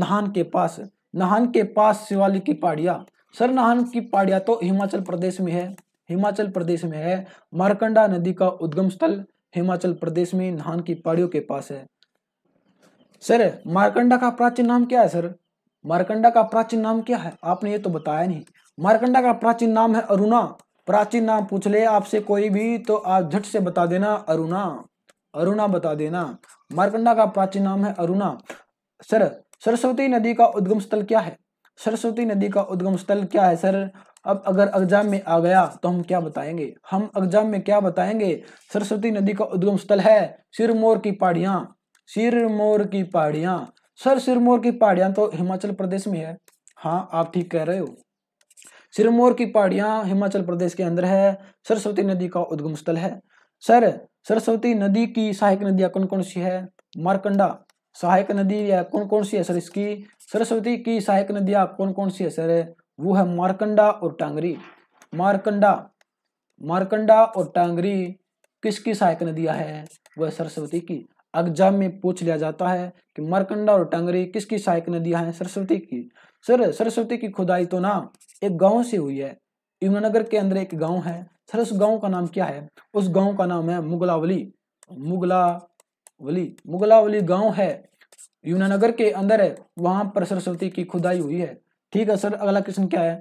नहान के पास नहान के पास शिवालिक की पहाड़िया सर सरनाहन की पहाड़िया तो हिमाचल प्रदेश में है हिमाचल प्रदेश में है मारकंडा नदी का उद्गम स्थल हिमाचल प्रदेश में नाहन की पहाड़ियों के पास है सर मारकंडा का प्राचीन नाम क्या है सर मारकंडा का प्राचीन नाम क्या है आपने ये तो बताया नहीं मारकंडा का प्राचीन नाम है अरुणा प्राचीन नाम पूछ ले आपसे कोई भी तो आप झट से बता देना अरुणा अरुणा बता देना मारकंडा का प्राचीन नाम है अरुणा सर सरस्वती नदी का उद्गम स्थल क्या है सरस्वती नदी का उद्गम स्थल क्या है सर अब अगर एग्जाम में आ गया तो हम क्या बताएंगे हम एग्जाम में क्या बताएंगे सरस्वती नदी का उद्गम स्थल है सिरमौर की पहाड़ियाँ सिरमौर की पहाड़ियाँ सर सिरमौर की पहाड़ियाँ तो हिमाचल प्रदेश में है हाँ आप ठीक कह रहे हो सिरमौर की पहाड़ियाँ हिमाचल प्रदेश के अंदर है सरस्वती नदी का उद्गम स्थल है सर सरस्वती नदी की सहायक नदियाँ कौन कौन सी है मारकंडा सहायक नदी या कौन कौन सी है सर इसकी सरस्वती की सहायक नदियां कौन कौन सी है सर वो है मारकंडा और टांगरी मारकंडा मारकंडा और टांगरी किसकी सहायक नदियां है वह सरस्वती की एग्जाम में पूछ लिया जाता है कि मारकंडा और टांगरी किसकी सहायक नदियां हैं सरस्वती की सर सरस्वती की खुदाई तो ना एक गांव से हुई है यमुनानगर के अंदर एक गांव है सर उस गांव का नाम क्या है उस गांव का नाम है मुगलावली मुगलावली मुगलावली गांव है यमुनानगर के अंदर है वहां पर सरस्वती की खुदाई हुई है ठीक है सर अगला क्वेश्चन क्या है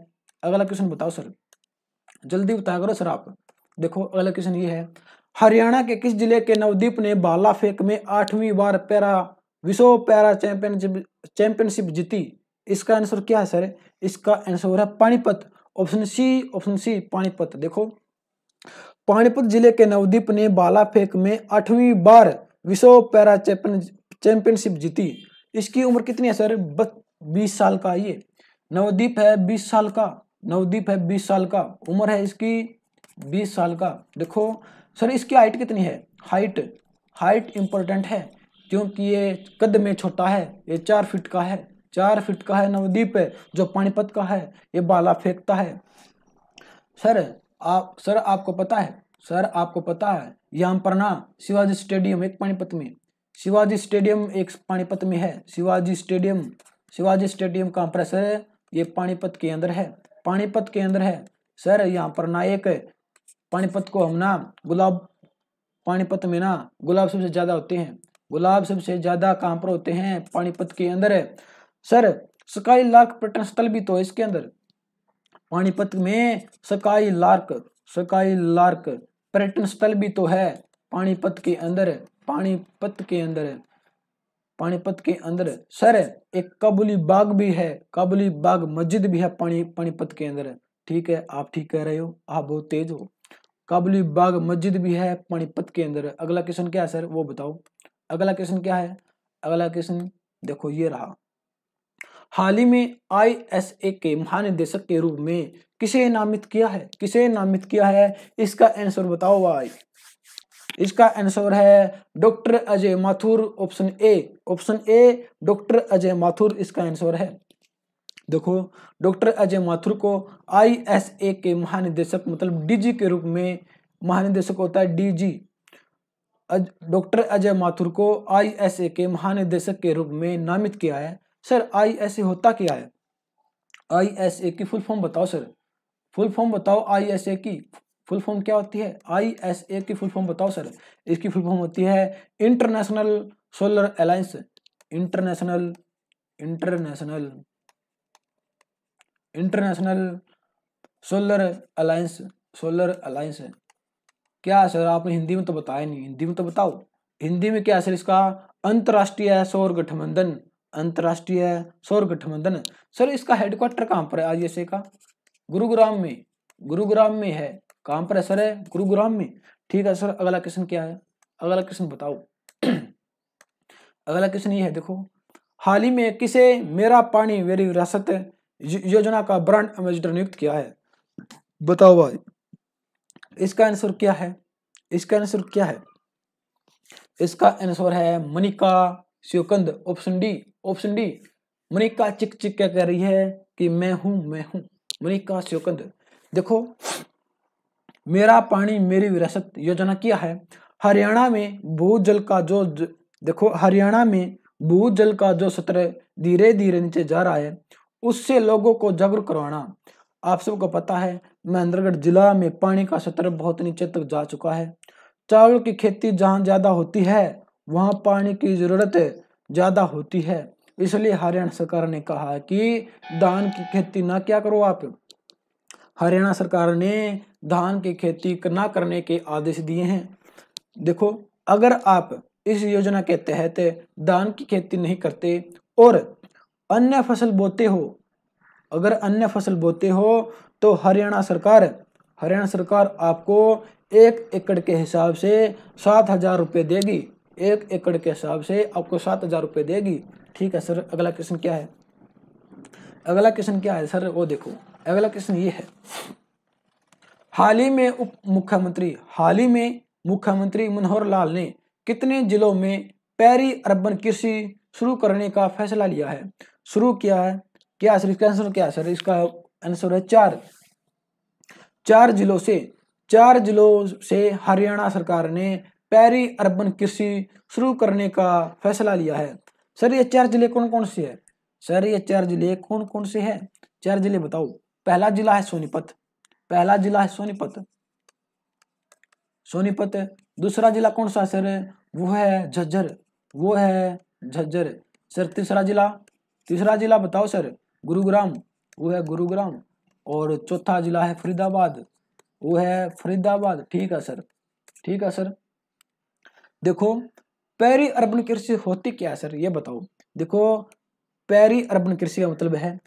अगला क्वेश्चन बताओ सर जल्दी बताया करो सर आप देखो अगला क्वेश्चन ये है हरियाणा के किस जिले के नवदीप ने बाला फेंक में आठवीं बार पैरा विश्व पैरा चैंपियनशिप चैंपियनशिप जीती इसका आंसर क्या है सर इसका आंसर है Panipat option C option C Panipat देखो पानीपत जिले के नवदीप ने बाला फेंक में आठवीं बार विश्व पैरा चैंपियन चैंपियनशिप जीती इसकी उम्र कितनी है सर बीस साल का ये नवदीप है बीस साल का नवदीप है बीस साल का उम्र है इसकी बीस साल का देखो सर इसकी हाइट कितनी है हाइट हाइट इम्पोर्टेंट है क्योंकि ये कद में छोटा है ये चार फिट का है चार फिट का है नवदीप है जो पानीपत का है ये बाला फेंकता है सर आप सर आपको पता है सर आपको पता है परना शिवाजी स्टेडियम एक पानीपत में शिवाजी स्टेडियम एक पानीपत में है शिवाजी स्टेडियम शिवाजी स्टेडियम कहाँ पर सर ये पानीपत के अंदर है पानीपत के अंदर है सर यहाँ पर ना एक पानीपत को हम ना गुलाब पानीपत में ना गुलाब सबसे ज़्यादा होते हैं गुलाब सबसे ज़्यादा कहाँ पर होते हैं पानीपत के अंदर है सर स्काई लार्क पर्यटन स्थल भी तो है इसके अंदर पानीपत में स्काई लार्क स्काई लार्क पर्यटन स्थल भी तो है पानीपत के अंदर पानीपत के अंदर है पानीपत के अंदर सर एक काबुली बाग भी है काबुली बाग मस्जिद भी है पानी पानीपत के अंदर ठीक है आप ठीक कह रहे हो आप बहुत तेज हो काबुली बाग मस्जिद भी है पानीपत के अंदर अगला क्वेश्चन क्या है सर वो बताओ अगला क्वेश्चन क्या है अगला क्वेश्चन देखो ये रहा हाल ही में आईएसए के महानिदेशक के रूप में किसे नामित किया है किसे नामित किया है इसका आंसर बताओ भाई इसका आंसर है doctor Ajay Mathur option A option A doctor Ajay Mathur इसका आंसर है देखो डॉक्टर अजय माथुर को आईएसए के महानिदेशक मतलब डीजी के रूप में महानिदेशक होता है डीजी डॉक्टर अजय माथुर को आईएसए के महानिदेशक के रूप में नामित किया है सर आईएसए होता क्या है आईएसए की फुल फॉर्म बताओ सर फुल फॉर्म बताओ आईएसए की फुल फॉर्म क्या होती है आई एस ए की फुल फॉर्म बताओ सर इसकी फुल फॉर्म होती है international solar alliance international international international solar alliance solar alliance क्या है सर आपने हिंदी में तो बताया नहीं हिंदी में तो बताओ हिंदी में क्या है सर इसका अंतर्राष्ट्रीय सौर गठबंधन अंतर्राष्ट्रीय सौर गठबंधन सर इसका हेडक्वार्टर कहाँ पर है आई का गुरुग्राम में गुरुग्राम में है कहां पर है सर है गुरुग्राम में ठीक है सर अगला क्वेश्चन क्या है अगला क्वेश्चन बताओ अगला क्वेश्चन ये है देखो हाल ही में किसे मेरा पानी मेरी विरासत योजना का ब्रांड एम्बेसडर नियुक्त किया है बताओ भाई इसका आंसर क्या है इसका आंसर क्या है इसका आंसर है Manika Sheokand option D option D Manika check check क्या कह रही है कि मैं हूं मैं हूं मनिका शिवकंद देखो मेरा पानी मेरी विरासत योजना किया है हरियाणा में भू जल का जो देखो हरियाणा में भू जल का जो सत्र धीरे धीरे नीचे जा रहा है उससे लोगों को जागरूक करवाना आप सबको पता है महेंद्रगढ़ जिला में पानी का सत्र बहुत नीचे तक जा चुका है चावल की खेती जहाँ ज़्यादा होती है वहाँ पानी की ज़रूरत ज़्यादा होती है इसलिए हरियाणा सरकार ने कहा कि धान की खेती ना क्या करो आप हरियाणा सरकार ने धान की खेती न करने के आदेश दिए हैं देखो अगर आप इस योजना के तहत धान की खेती नहीं करते और अन्य फसल बोते हो अगर अन्य फसल बोते हो तो हरियाणा सरकार हरियाणा सरकार आपको एक एकड़ के हिसाब से सात हज़ार रुपये देगी एक एकड़ के हिसाब से आपको सात हज़ार रुपये देगी ठीक है सर अगला क्वेश्चन क्या है अगला क्वेश्चन क्या है सर वो देखो अगला क्वेश्चन ये है हाल ही में उप मुख्यमंत्री हाल ही में मुख्यमंत्री मनोहर लाल ने कितने जिलों में पैरी अर्बन कृषि शुरू करने का फैसला लिया है शुरू किया है क्या सर इसका आंसर क्या सर इसका आंसर है चार चार जिलों से चार जिलों से हरियाणा सरकार ने पैरी अर्बन कृषि शुरू करने का फैसला लिया है सर ये चार जिले कौन कौन से है सर ये चार जिले कौन कौन से है चार जिले बताओ पहला जिला है सोनीपत पहला जिला है सोनीपत सोनीपत दूसरा जिला कौन सा सर वो है झज्जर वो है झज्जर सर तीसरा जिला तीसरा जिला बताओ सर गुरुग्राम वो है गुरुग्राम और चौथा जिला है फरीदाबाद वो है फरीदाबाद ठीक है सर ठीक है सर देखो पैरी अर्बन कृषि होती क्या है सर ये बताओ देखो पैरी अर्बन कृषि का मतलब है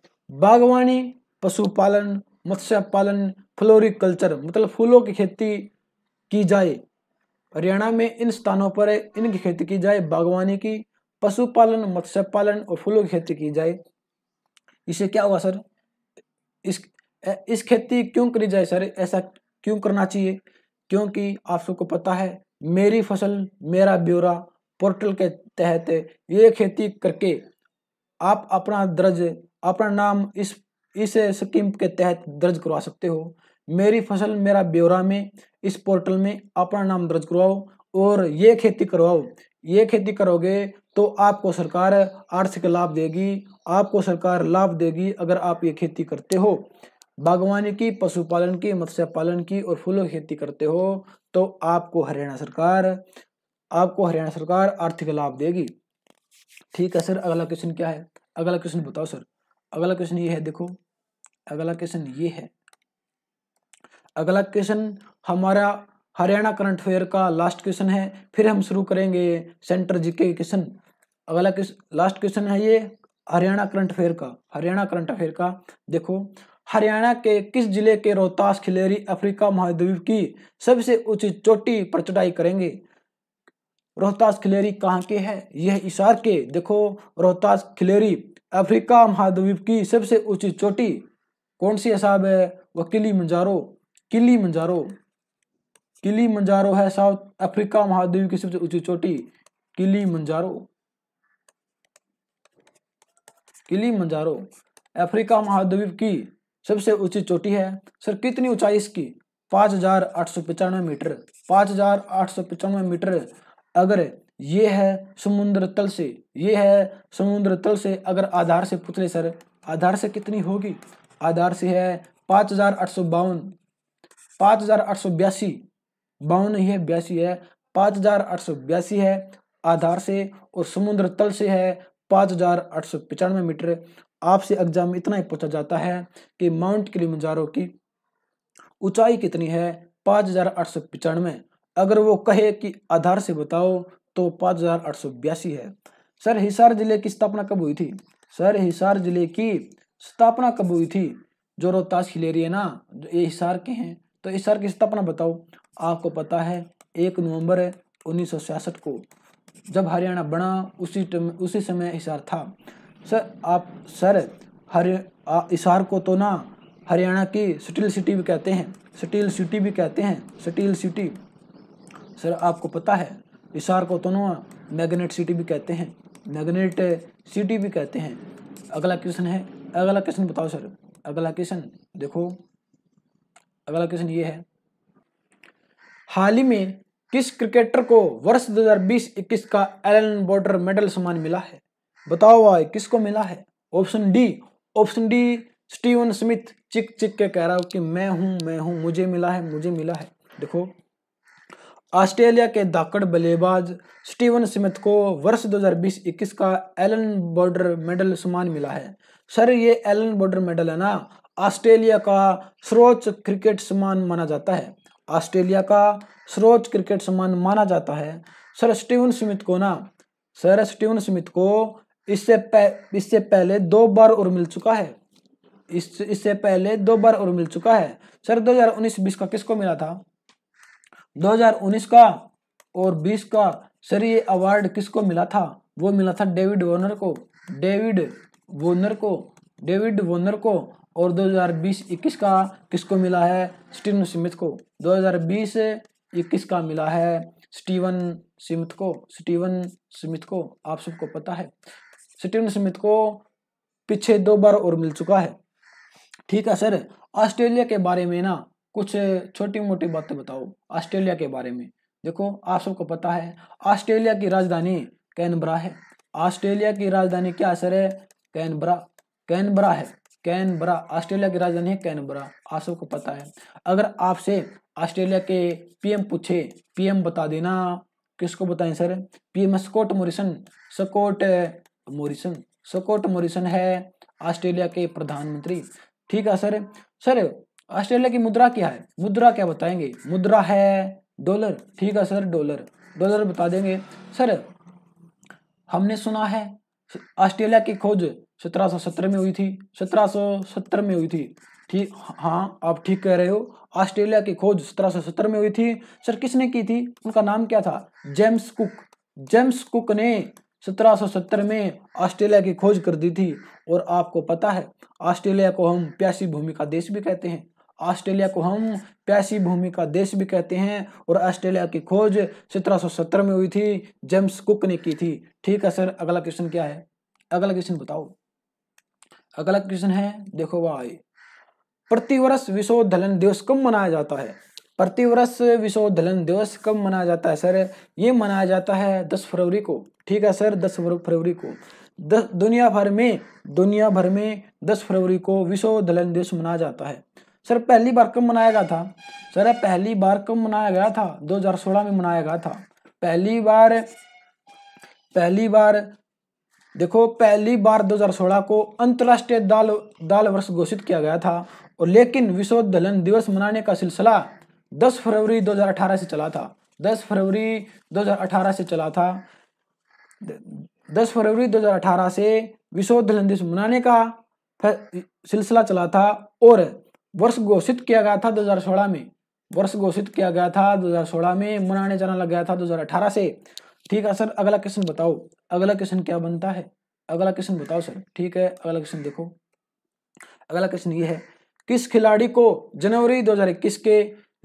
बागवानी पशुपालन मत्स्य पालन फ्लोरिकल्चर मतलब फूलों की खेती की जाए हरियाणा में इन स्थानों पर इनकी खेती की जाए बागवानी की पशुपालन मत्स्य पालन और फूलों की खेती की जाए इसे क्या हुआ सर इस इस खेती क्यों करी जाए सर ऐसा क्यों करना चाहिए क्योंकि आप सबको पता है मेरी फसल मेरा ब्यौरा पोर्टल के तहत ये खेती करके आप अपना दर्ज अपना नाम इस इस स्कीम के तहत दर्ज करवा सकते हो मेरी फसल मेरा ब्यौरा में इस पोर्टल में अपना नाम दर्ज करवाओ और ये खेती करवाओ ये खेती करोगे तो आपको सरकार आर्थिक लाभ देगी आपको सरकार लाभ देगी अगर आप ये खेती करते हो बागवानी की पशुपालन की मत्स्य पालन की और फूलों की खेती करते हो तो आपको हरियाणा सरकार आपको हरियाणा सरकार आर्थिक लाभ देगी ठीक है सर अगला क्वेश्चन क्या है अगला क्वेश्चन बताओ सर अगला क्वेश्चन ये है देखो अगला क्वेश्चन ये है अगला क्वेश्चन हमारा हरियाणा करंट अफेयर का लास्ट क्वेश्चन है फिर हम शुरू करेंगे सेंटर जीके क्वेश्चन अगला क्वेश्चन लास्ट क्वेश्चन है ये हरियाणा करंट अफेयर का हरियाणा करंट अफेयर का देखो हरियाणा के किस जिले के रोहतास खिलेरी अफ्रीका महाद्वीप की सबसे ऊंची चोटी पर चढ़ाई करेंगे रोहतास खिलेरी कहाँ के है यह इशार के देखो रोहतास खिलेरी अफ्रीका महाद्वीप की सबसे ऊंची चोटी कौन सी हिसाब है वकीली मंजारो किली मंजारो किली मंजारो है साउथ अफ्रीका महाद्वीप की सबसे ऊंची चोटी किली मंजारो किली मंजारो अफ्रीका महाद्वीप की सबसे ऊंची चोटी है सर कितनी ऊंचाई इसकी पाँच हजार आठ सौ पचानवे मीटर पाँच हजार आठ सौ पचानवे मीटर अगर ये है समुद्र तल से ये है समुद्र तल से अगर आधार से पूछ ले सर आधार से कितनी होगी आधार से है पाँच हजार आठ सौ बावन पाँच हज़ार आठ सौ बयासी बावन ही है बयासी है पाँच हज़ार आठ सौ बयासी है आधार से और समुद्र तल से है पाँच हज़ार आठ सौ पचानवे मीटर आपसे एग्जाम इतना ही पूछा जाता है कि माउंट किलिमंजारो की ऊंचाई कितनी है पाँच हज़ार आठ सौ पचानवे अगर वो कहे कि आधार से बताओ तो पाँच हज़ार आठ सौ बयासी है सर हिसार जिले की स्थापना कब हुई थी सर हिसार जिले की स्थापना कब हुई थी जो रोहतास हिलेरी है ना जो ये हिसार के हैं तो इस साल की स्थापना बताओ आपको पता है एक नवंबर है उन्नीस को जब हरियाणा बना उसी उसी समय हिसार था सर आप सर हर हिसार को तो ना हरियाणा की स्टील सिटी भी कहते हैं स्टील सिटी भी कहते हैं स्टील सिटी सर आपको पता है हिसार को तो ना मैग्नेट सिटी भी कहते हैं मैग्नेट सिटी भी कहते हैं अगला क्वेश्चन है अगला क्वेश्चन बताओ सर अगला क्वेश्चन देखो अगला क्वेश्चन ये है हाल ही में किस क्रिकेटर को वर्ष 2020-21 का एलन बॉर्डर मेडल सम्मान मिला है बताओ भाई किसको मिला है option D option D Steven Smith check check के कह रहा हूं कि मैं हूं मैं हूं मुझे मिला है मुझे मिला है देखो ऑस्ट्रेलिया के धाकड़ बल्लेबाज स्टीवन स्मिथ को वर्ष 2020-21 का एलन बॉर्डर मेडल सम्मान मिला है सर ये एलन बॉर्डर मेडल है ना ऑस्ट्रेलिया का सर्वोच्च क्रिकेट सम्मान माना जाता है ऑस्ट्रेलिया का सर्वोच्च क्रिकेट सम्मान माना जाता है सर स्टीवन स्मिथ को ना सर स्टीवन स्मिथ को इससे पह, इससे पहले दो बार और मिल चुका है इस इससे पहले दो बार और मिल चुका है सर 2019-20 का किसको मिला था 2019 का और 20 का सर ये अवार्ड किसको मिला था वो मिला था डेविड वॉर्नर को डेविड वॉर्नर को डेविड वॉर्नर को और 2020-21 का किसको मिला है स्टीवन स्मिथ को 2020-21 का मिला है स्टीवन स्मिथ को स्टीवन स्मिथ को आप सबको पता है स्टीवन स्मिथ को पीछे दो बार और मिल चुका है ठीक है सर ऑस्ट्रेलिया के बारे में ना कुछ छोटी मोटी बातें बताओ ऑस्ट्रेलिया के बारे में देखो आप सबको पता है ऑस्ट्रेलिया की राजधानी कैनबरा है ऑस्ट्रेलिया की राजधानी क्या सर है कैनबरा कैनबरा है कैनबरा ऑस्ट्रेलिया की राजधानी है कैनबरा आप सबको पता है अगर आपसे ऑस्ट्रेलिया के पीएम पूछे पीएम बता देना किसको बताएं sir PM Scott Morrison Scott Morrison Scott Morrison है ऑस्ट्रेलिया के प्रधानमंत्री ठीक है सर सर ऑस्ट्रेलिया की मुद्रा क्या है मुद्रा क्या बताएंगे मुद्रा है डॉलर ठीक है सर डॉलर डॉलर बता देंगे सर हमने सुना है ऑस्ट्रेलिया की खोज 1717 में हुई थी 1717 में हुई थी ठीक हाँ आप ठीक कह रहे हो ऑस्ट्रेलिया की खोज 1717 में हुई थी सर किसने की थी उनका नाम क्या था जेम्स कुक जेम्स कुक ने 1770 में ऑस्ट्रेलिया की खोज कर दी थी और आपको पता है ऑस्ट्रेलिया को हम प्यासी भूमि का देश भी कहते हैं ऑस्ट्रेलिया को हम प्यासी भूमि का देश भी कहते हैं और ऑस्ट्रेलिया की खोज 1770 में हुई थी जेम्स कुक ने की थी ठीक है सर अगला क्वेश्चन क्या है अगला क्वेश्चन बताओ अगला क्वेश्चन है देखो भाई प्रतिवर्ष विश्वोद्धलन दिवस कब मनाया जाता है प्रतिवर्ष विश्वोद्धलन दिवस कब मनाया जाता है सर ये मनाया जाता है दस फरवरी को ठीक है सर दस फरवरी को दस दुनिया भर में दुनिया भर में दस फरवरी को विश्वोद्धलन दिवस मनाया जाता है सर पहली बार कब मनाया गया था सर पहली बार कब मनाया गया था 2016 में मनाया गया था पहली बार पहली बार देखो पहली बार 2016 को अंतर्राष्ट्रीय दाल दाल वर्ष घोषित किया गया था और लेकिन विश्व दलहन दिवस मनाने का सिलसिला 10 फरवरी 2018 से चला था 10 फरवरी 2018 से चला था 10 फरवरी 2018 से विश्व दलहन दिवस मनाने का सिलसिला चला था और वर्ष घोषित किया गया था 2016 में वर्ष घोषित किया गया था 2016 में मनाने जाना लग गया था 2018 से ठीक है सर अगला क्वेश्चन बताओ अगला क्वेश्चन क्या बनता है अगला क्वेश्चन बताओ सर ठीक है अगला क्वेश्चन देखो अगला क्वेश्चन ये है किस खिलाड़ी को जनवरी 2021 के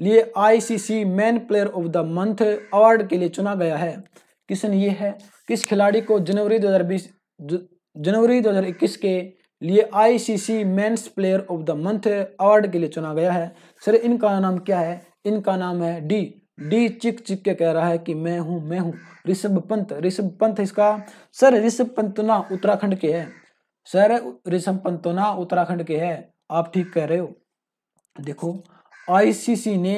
लिए ICC man player of the month award के लिए चुना गया है क्वेश्चन ये है किस खिलाड़ी को जनवरी 2020 जनवरी 2021 के लिए ICC men's player of the month award के लिए चुना गया है सर इनका नाम क्या है इनका नाम है डी डी चिक चिक के कह रहा है कि मैं हूं मैं हूं ऋषभ पंत ऋषभ पंत इसका सर ऋषभ पंतना उत्तराखंड के है सर ऋषभ पंतना उत्तराखंड के है आप ठीक कह रहे हो देखो आईसीसी ने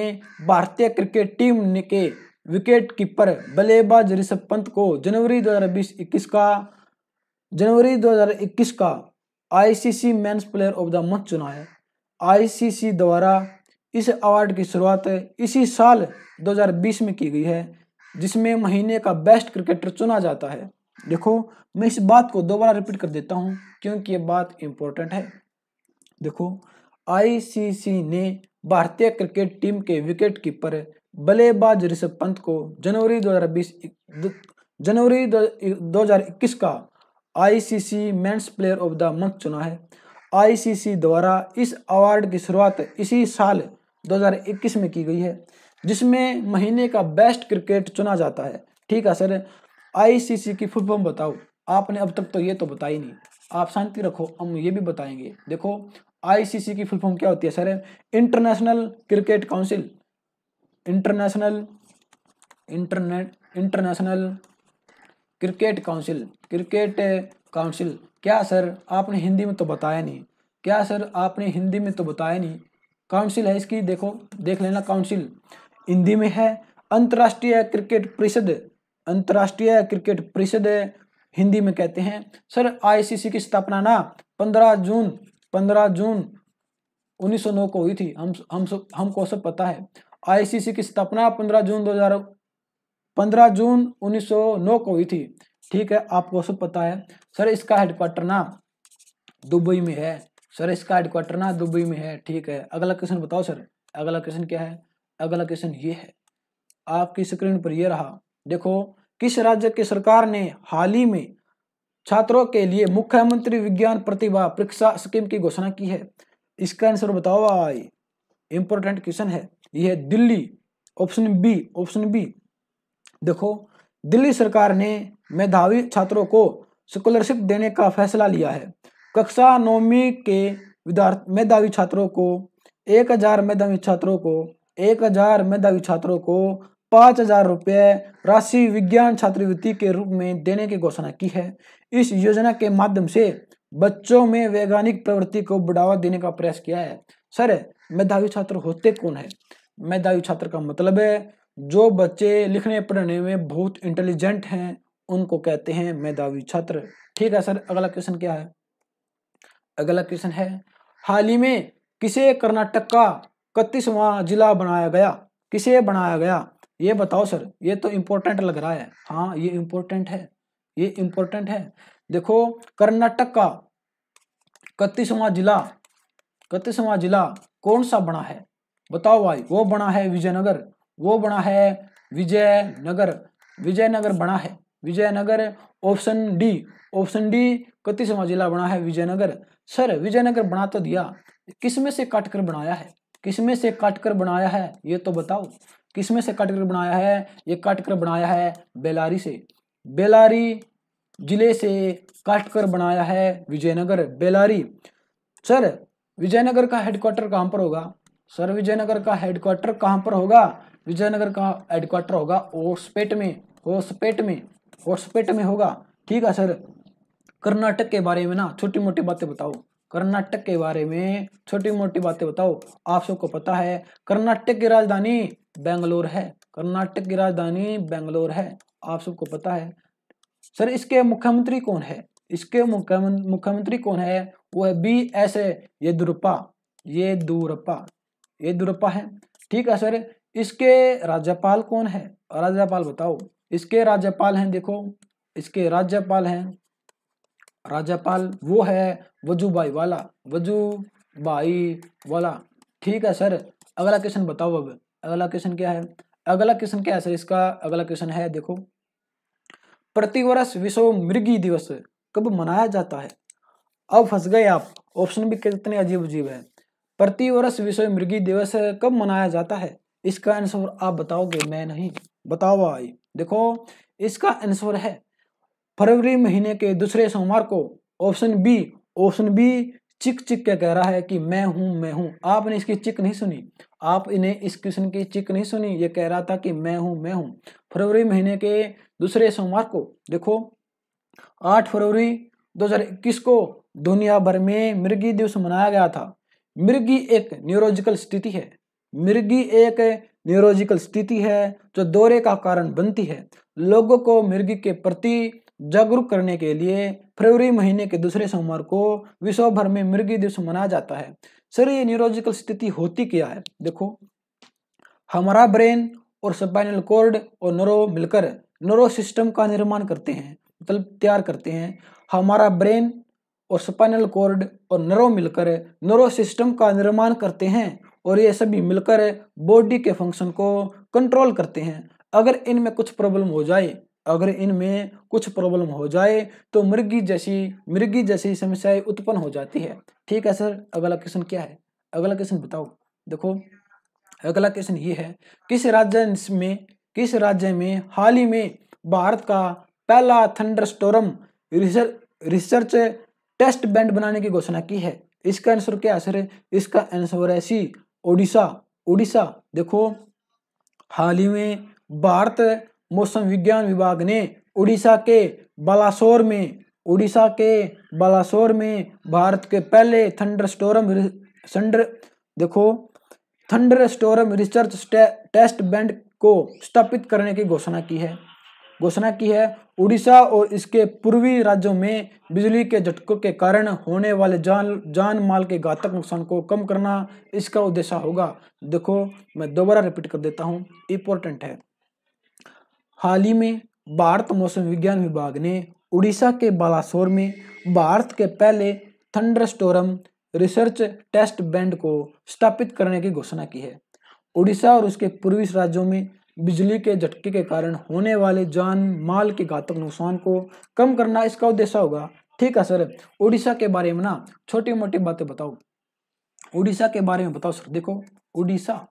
भारतीय क्रिकेट टीम के विकेट कीपर बल्लेबाज ऋषभ पंत को जनवरी 2021 का जनवरी 2021 का ICC men's player of the month चुना है आईसीसी द्वारा इस अवार्ड की शुरुआत इसी साल 2020 में की गई है जिसमें महीने का बेस्ट क्रिकेटर चुना जाता है देखो मैं इस बात को दोबारा रिपीट कर देता हूँ क्योंकि ये बात इम्पोर्टेंट है देखो आईसीसी ने भारतीय क्रिकेट टीम के विकेट कीपर बल्लेबाज ऋषभ पंत को जनवरी 2020 जनवरी 2021 का ICC men's player of the month चुना है आईसीसी द्वारा इस अवार्ड की शुरुआत इसी साल 2021 में की गई है जिसमें महीने का बेस्ट क्रिकेट चुना जाता है ठीक है सर आईसीसी की फुल फॉर्म बताओ आपने अब तक तो ये तो बताई नहीं आप शांति रखो हम ये भी बताएंगे देखो आईसीसी की फुल फॉर्म क्या होती है sir international cricket council international internet international cricket council cricket council क्या सर आपने हिंदी में तो बताया नहीं क्या सर आपने हिंदी में तो बताया नहीं काउंसिल है इसकी देखो देख लेना काउंसिल हिंदी में है अंतर्राष्ट्रीय क्रिकेट परिषद अंतर्राष्ट्रीय क्रिकेट परिषद हिंदी में कहते हैं सर आईसीसी की स्थापना ना 15 जून 15 जून 1909 को हुई थी हम हम हमको सब पता है आईसीसी की स्थापना 15 जून 2000 15 जून 1909 को हुई थी ठीक है आपको सब पता है सर इसका हेडक्वार्टर ना दुबई में है सर इसका हेडक्वार्टर ना दुबई में है ठीक है अगला क्वेश्चन बताओ सर अगला क्वेश्चन क्या है अगला क्वेश्चन ये है आपकी स्क्रीन पर यह रहा देखो किस राज्य की सरकार ने हाल ही में छात्रों के लिए मुख्यमंत्री विज्ञान प्रतिभा परीक्षा स्कीम की घोषणा की है इसका आंसर बताओ आई इंपॉर्टेंट क्वेश्चन है यह Delhi option B option B देखो दिल्ली सरकार ने मेधावी छात्रों को स्कॉलरशिप देने का फैसला लिया है कक्षा नौवीं के विद्यार्थी मेधावी छात्रों को एक हजार मेधावी छात्रों को एक हजार मेधावी छात्रों को पाँच हजार रुपये राशि विज्ञान छात्रवृत्ति के रूप में देने की घोषणा की है इस योजना के माध्यम से बच्चों में वैज्ञानिक प्रवृत्ति को बढ़ावा देने का प्रयास किया है सर मेधावी छात्र होते कौन है मेधावी छात्र का मतलब है जो बच्चे लिखने पढ़ने में बहुत इंटेलिजेंट हैं उनको कहते हैं मेधावी छात्र ठीक है सर अगला क्वेश्चन क्या है अगला क्वेश्चन है हाल ही में किसे कर्नाटक का इकतीसवां जिला बनाया गया किसे बनाया गया ये बताओ सर ये तो इम्पोर्टेंट लग रहा है हाँ ये इम्पोर्टेंट है ये इम्पोर्टेंट है देखो कर्नाटक का इकतीसवां जिला इकतीसवां जिला कौन सा बना है बताओ भाई वो बना है विजयनगर वो बना है विजयनगर विजयनगर बना है Vijayanagar option D option D इकतीसवां जिला बना है विजयनगर सर विजयनगर बना तो दिया किसमें से काट कर बनाया है किसमें से काट कर बनाया है ये तो बताओ किसमें से काट कर बनाया है ये काट कर बनाया है बेलारी से बेलारी जिले से काट कर बनाया है विजयनगर बेलारी सर विजयनगर का हेडक्वार्टर कहाँ पर होगा सर विजयनगर का हेडक्वार्टर कहाँ पर होगा विजयनगर का हेडक्वार्टर होगा ओसपेट में ओसपेट में ओसपेट में होगा ठीक है सर कर्नाटक के बारे में ना छोटी मोटी बातें बताओ कर्नाटक के बारे में छोटी मोटी बातें बताओ आप सबको पता है कर्नाटक की राजधानी बेंगलोर है कर्नाटक की राजधानी बेंगलोर है आप सबको पता है सर इसके मुख्यमंत्री कौन है इसके मुख्यमंत्री कौन है वो है बी एस येदुरप्पा येदुरप्पा येदुरप्पा है ठीक है सर इसके राज्यपाल कौन है राज्यपाल बताओ इसके राज्यपाल हैं देखो इसके राज्यपाल हैं राज्यपाल वो है वजू भाई वाला वजू भाई वाला ठीक है सर अगला क्वेश्चन बताओ अब अगला क्वेश्चन क्या है अगला क्वेश्चन क्या है सर इसका अगला क्वेश्चन है देखो प्रतिवर्ष विश्व मृगी दिवस कब मनाया जाता है अब फंस गए आप ऑप्शन भी कितने अजीब अजीब है प्रतिवर्ष विश्व मृगी दिवस कब मनाया जाता है इसका आंसर आप बताओगे मैं नहीं बताओ भाई देखो इसका आंसर है फरवरी महीने के दूसरे सोमवार को option B option B check check क्या कह रहा है कि मैं हूं मैं हूं आपने इसकी चिक नहीं सुनी आप इन्हें इस क्वेश्चन की चिक नहीं सुनी ये कह रहा था कि मैं हूं मैं हूं फरवरी महीने के दूसरे सोमवार को देखो आठ फरवरी 2021 को दुनिया भर में मिर्गी दिवस मनाया गया था मिर्गी एक न्यूरोजिकल स्थिति है मिर्गी एक न्यूरोजिकल स्थिति है जो दौरे का कारण बनती है लोगों को मिर्गी के प्रति जागरूक करने के लिए फरवरी महीने के दूसरे सोमवार को विश्व भर में मृगी दिवस मनाया जाता है सर ये न्यूरोलॉजिकल स्थिति होती क्या है देखो हमारा ब्रेन और स्पाइनल कोर्ड और नरो मिलकर नरो सिस्टम का निर्माण करते हैं मतलब तैयार करते हैं हमारा ब्रेन और स्पाइनल कोर्ड और नरो मिलकर नरो सिस्टम का निर्माण करते हैं और ये सभी मिलकर बॉडी के फंक्शन को कंट्रोल करते हैं अगर इनमें कुछ प्रॉब्लम हो जाए अगर इनमें कुछ प्रॉब्लम हो जाए तो मृगी जैसी मृगी जैसी समस्याएं उत्पन्न हो जाती है ठीक है सर अगला क्वेश्चन क्या है अगला क्वेश्चन बताओ देखो अगला क्वेश्चन ये है किस राज्य में किस राज्य में हाल ही में भारत का पहला thunderstorm research research test bed बनाने की घोषणा की है इसका आंसर क्या आंसर है इसका आंसर है सी ओडिशा ओडिशा देखो हाल ही में भारत मौसम विज्ञान विभाग ने उड़ीसा के बालासोर में उड़ीसा के बालासोर में भारत के पहले थंडर स्टोरम थंडर देखो thunderstorm research test bed को स्थापित करने की घोषणा की है घोषणा की है उड़ीसा और इसके पूर्वी राज्यों में बिजली के झटकों के कारण होने वाले जान जान माल के घातक नुकसान को कम करना इसका उद्देश्य होगा देखो मैं दोबारा रिपीट कर देता हूँ इम्पोर्टेंट है हाल ही में भारत मौसम विज्ञान विभाग ने उड़ीसा के बालासोर में भारत के पहले थंडरस्टोरम रिसर्च टेस्ट बैंड को स्थापित करने की घोषणा की है उड़ीसा और उसके पूर्वी राज्यों में बिजली के झटके के कारण होने वाले जान माल के घातक नुकसान को कम करना इसका उद्देश्य होगा ठीक है सर उड़ीसा के बारे में ना छोटी मोटी बातें बताओ उड़ीसा के बारे में बताओ सर देखो उड़ीसा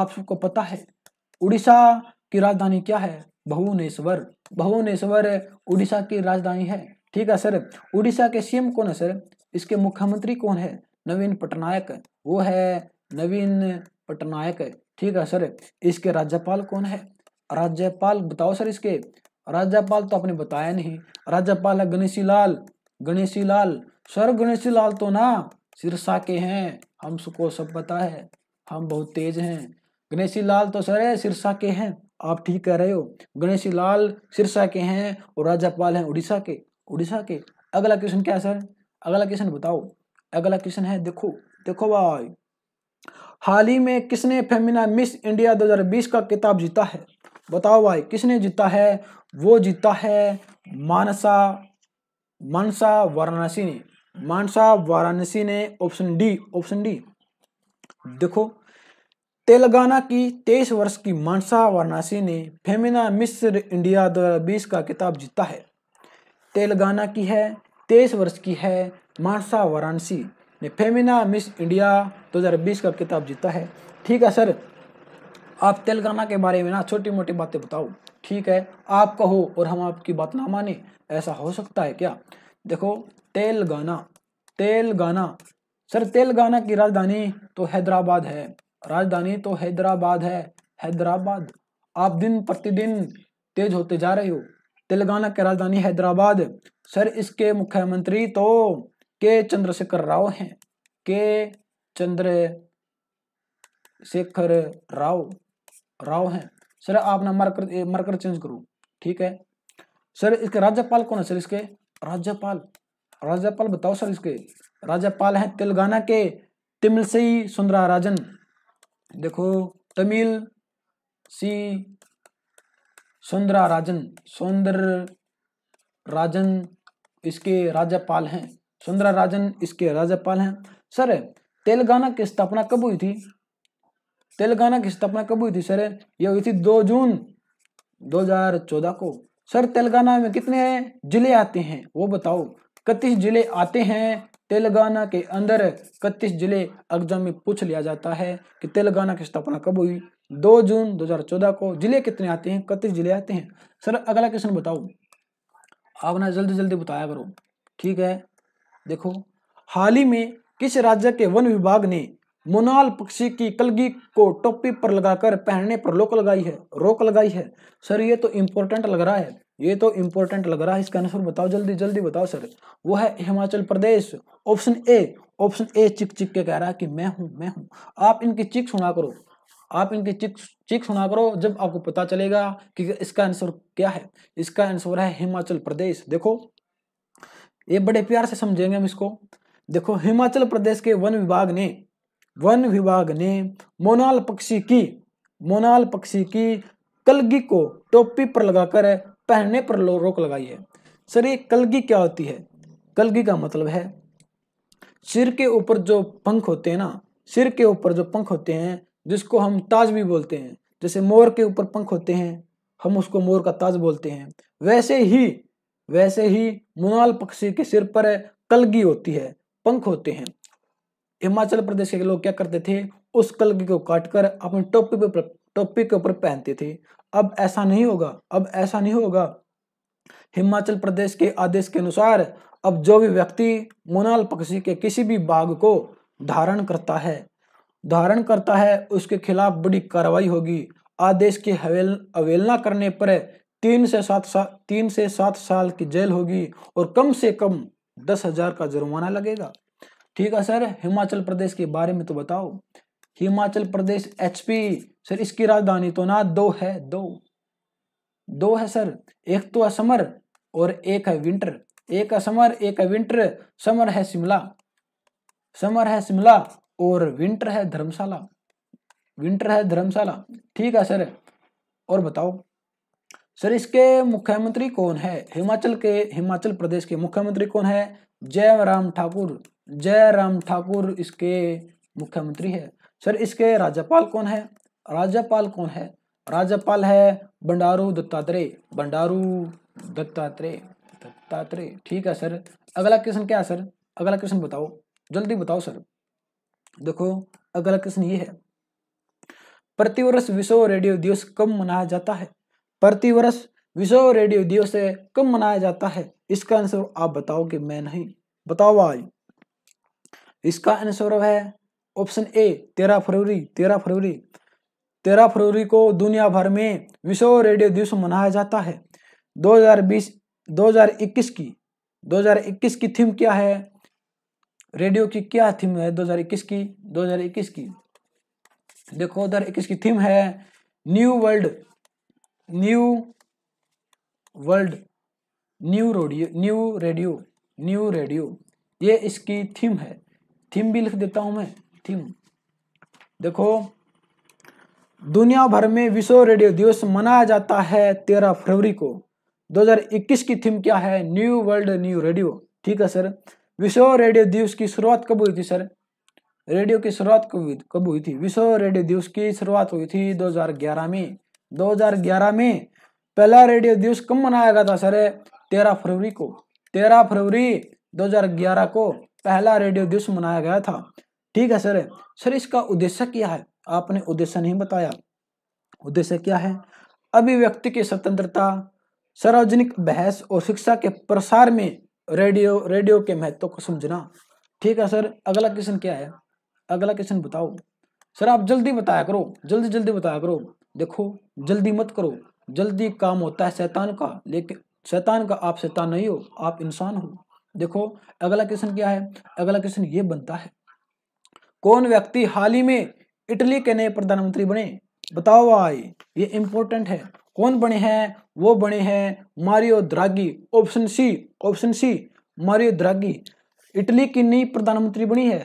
आप सबको पता है उड़ीसा की राजधानी क्या है भुवनेश्वर भुवनेश्वर उड़ीसा की राजधानी है ठीक है सर उड़ीसा के सीएम कौन है सर इसके मुख्यमंत्री कौन है नवीन पटनायक वो है नवीन पटनायक ठीक है सर इसके राज्यपाल कौन है राज्यपाल बताओ सर इसके राज्यपाल तो आपने बताया नहीं राज्यपाल है गणेशी लाल गणेशी लाल सर गणेशी लाल तो ना सिरसा के हैं हम सबको सब पता है हम बहुत तेज हैं गणेशी लाल तो सर सिरसा के हैं आप ठीक कह रहे हो गणेश लाल सिरसा के हैं और राजापाल हैं उड़ीसा के उड़ीसा के अगला क्वेश्चन क्या है सर अगला क्वेश्चन बताओ अगला क्वेश्चन है देखो देखो भाई हाल ही में किसने फेमिना मिस इंडिया 2020 का किताब जीता है बताओ भाई किसने जीता है वो जीता है मानसा मानसा वाराणसी ने मानसा वाराणसी ने ऑप्शन डी ऑप्शन डी देखो तेलंगाना की तेईस वर्ष की मानसा वाराणसी ने फेमिना मिस्र इंडिया 2020 का किताब जीता है तेलंगाना की है तेईस वर्ष की है मानसा वाराणसी ने फेमिना मिस इंडिया 2020 का किताब जीता है ठीक है सर आप तेलंगाना के बारे में ना छोटी मोटी बातें बताओ ठीक है आप कहो और हम आपकी बात ना माने ऐसा हो सकता है क्या देखो तेलंगाना तेलंगाना सर तेलंगाना की राजधानी तो हैदराबाद है राजधानी तो हैदराबाद है हैदराबाद आप दिन प्रतिदिन तेज होते जा रहे हो तेलंगाना की राजधानी हैदराबाद सर इसके मुख्यमंत्री तो के चंद्रशेखर राव हैं के चंद्र शेखर राव राव हैं सर आप ना मरकर मरकर चेंज करो ठीक है सर इसके राज्यपाल कौन है सर इसके राज्यपाल राज्यपाल बताओ सर इसके राज्यपाल हैं तेलंगाना के तिमलसई सुंदराराजन देखो तमिल सी सौंदरा राजन सौंदर राजन इसके राज्यपाल हैं सौंदरा राजन इसके राज्यपाल हैं सर तेलंगाना की स्थापना कब हुई थी तेलंगाना की स्थापना कब हुई थी सर यह हुई थी दो जून 2014 को सर तेलंगाना में कितने जिले आते हैं वो बताओ इकतीस जिले आते हैं तेलंगाना के अंदर इकतीस जिले एग्जाम में पूछ लिया जाता है कि तेलंगाना की स्थापना कब हुई दो जून 2014 को जिले कितने आते हैं इकतीस जिले आते हैं सर अगला क्वेश्चन बताओ आप ना जल्दी जल्दी बताया करो ठीक है देखो हाल ही में किस राज्य के वन विभाग ने मोनाल पक्षी की कलगी को टोपी पर लगाकर पहनने पर रोक लगाई है रोक लगाई है सर ये तो इम्पोर्टेंट लग रहा है ये तो इंपॉर्टेंट लग रहा है इसका आंसर बताओ जल्दी जल्दी बताओ सर वो है Himachal Pradesh option A option A check check के कह रहा है कि मैं हूं मैं हूं आप इनकी चिक सुना करो आप इनकी चिक चिक सुना करो जब आपको पता चलेगा कि इसका आंसर क्या है इसका आंसर है हिमाचल प्रदेश देखो ये बड़े प्यार से समझेंगे हम इसको देखो हिमाचल प्रदेश के वन विभाग ने वन विभाग ने मोनाल पक्षी की मोनाल पक्षी की कलगी को टोपी पर लगाकर पहनने पर रोक लगाई है सर ये कलगी क्या होती है कलगी का मतलब है सिर के ऊपर जो पंख होते हैं ना सिर के ऊपर जो पंख होते हैं जिसको हम ताज भी बोलते हैं जैसे मोर के ऊपर पंख होते हैं हम उसको मोर का ताज बोलते हैं वैसे ही वैसे ही मुनाल पक्षी के सिर पर कलगी होती है पंख होते हैं हिमाचल प्रदेश के लोग क्या करते थे उस कलगी को काटकर अपनी टोपी पर टोपी के ऊपर पहनते थे अब ऐसा नहीं होगा अब ऐसा नहीं होगा हिमाचल प्रदेश के आदेश के अनुसार अब जो भी व्यक्ति मोनाल पक्षी के किसी भी बाघ को धारण करता है धारण करता है उसके खिलाफ बड़ी कार्रवाई होगी आदेश की हवेल अवेलना करने पर तीन से सात साल तीन से सात साल की जेल होगी और कम से कम दस हजार का जुर्माना लगेगा ठीक है सर हिमाचल प्रदेश के बारे में तो बताओ हिमाचल प्रदेश एचपी सर इसकी राजधानी तो ना दो है दो दो है सर एक तो है समर और एक है विंटर एक है समर एक है विंटर समर है शिमला समर है शिमला और विंटर है धर्मशाला विंटर है धर्मशाला ठीक है सर और बताओ सर इसके मुख्यमंत्री कौन है हिमाचल के हिमाचल प्रदेश के मुख्यमंत्री कौन है जय राम ठाकुर जय राम ठाकुर इसके मुख्यमंत्री है सर इसके राज्यपाल कौन है राज्यपाल कौन है राज्यपाल है बंडारू दत्तात्रेय बंडारू दत्तात्रेय दत्तात्रेय ठीक है सर अगला क्वेश्चन क्या है सर अगला क्वेश्चन बताओ जल्दी बताओ सर देखो अगला क्वेश्चन ये है प्रतिवर्ष विश्व रेडियो दिवस कब मनाया जाता है प्रतिवर्ष विश्व रेडियो दिवस कब मनाया जाता है इसका आंसर आप बताओ कि मैं नहीं बताओ आज इसका आंसर है ऑप्शन ए तेरह फरवरी तेरह फरवरी तेरह फरवरी को दुनिया भर में विश्व रेडियो दिवस मनाया जाता है 2020 2021 की 2021 की थीम क्या है रेडियो की क्या थीम है 2021 की 2021 की देखो उधर इक्कीस की थीम है new world new world new radio new radio new radio ये इसकी थीम है थीम भी लिख देता हूं मैं थीम देखो दुनिया भर में विश्व रेडियो दिवस मनाया जाता है तेरह फरवरी को 2021 की थीम क्या है न्यू वर्ल्ड न्यू रेडियो ठीक है सर विश्व रेडियो दिवस की शुरुआत कब हुई थी सर रेडियो की शुरुआत कब हुई थी विश्व रेडियो दिवस की शुरुआत हुई थी 2011 में 2011 में पहला रेडियो दिवस कब मनाया गया था सर तेरह फरवरी को तेरह फरवरी 2011 को पहला रेडियो दिवस मनाया गया था ठीक है सर सर इसका उद्देश्य क्या है आपने उद्देश्य नहीं बताया उद्देश्य क्या है अभिव्यक्ति की स्वतंत्रता सार्वजनिक बहस और शिक्षा के प्रसार में रेडियो रेडियो के महत्व को समझना ठीक है सर अगला क्वेश्चन क्या है अगला क्वेश्चन बताओ सर आप जल्दी बताया करो जल्दी जल्दी बताया करो देखो जल्दी मत करो जल्दी काम होता है शैतान का लेकिन शैतान का आप शैतान नहीं हो आप इंसान हो देखो अगला क्वेश्चन क्या है अगला क्वेश्चन ये बनता है कौन व्यक्ति हाल ही में इटली के नए प्रधानमंत्री बने बताओ भाई ये इंपॉर्टेंट है कौन बने हैं वो बने हैं Mario Draghi option C option C Mario Draghi Italy की नई प्रधानमंत्री बनी है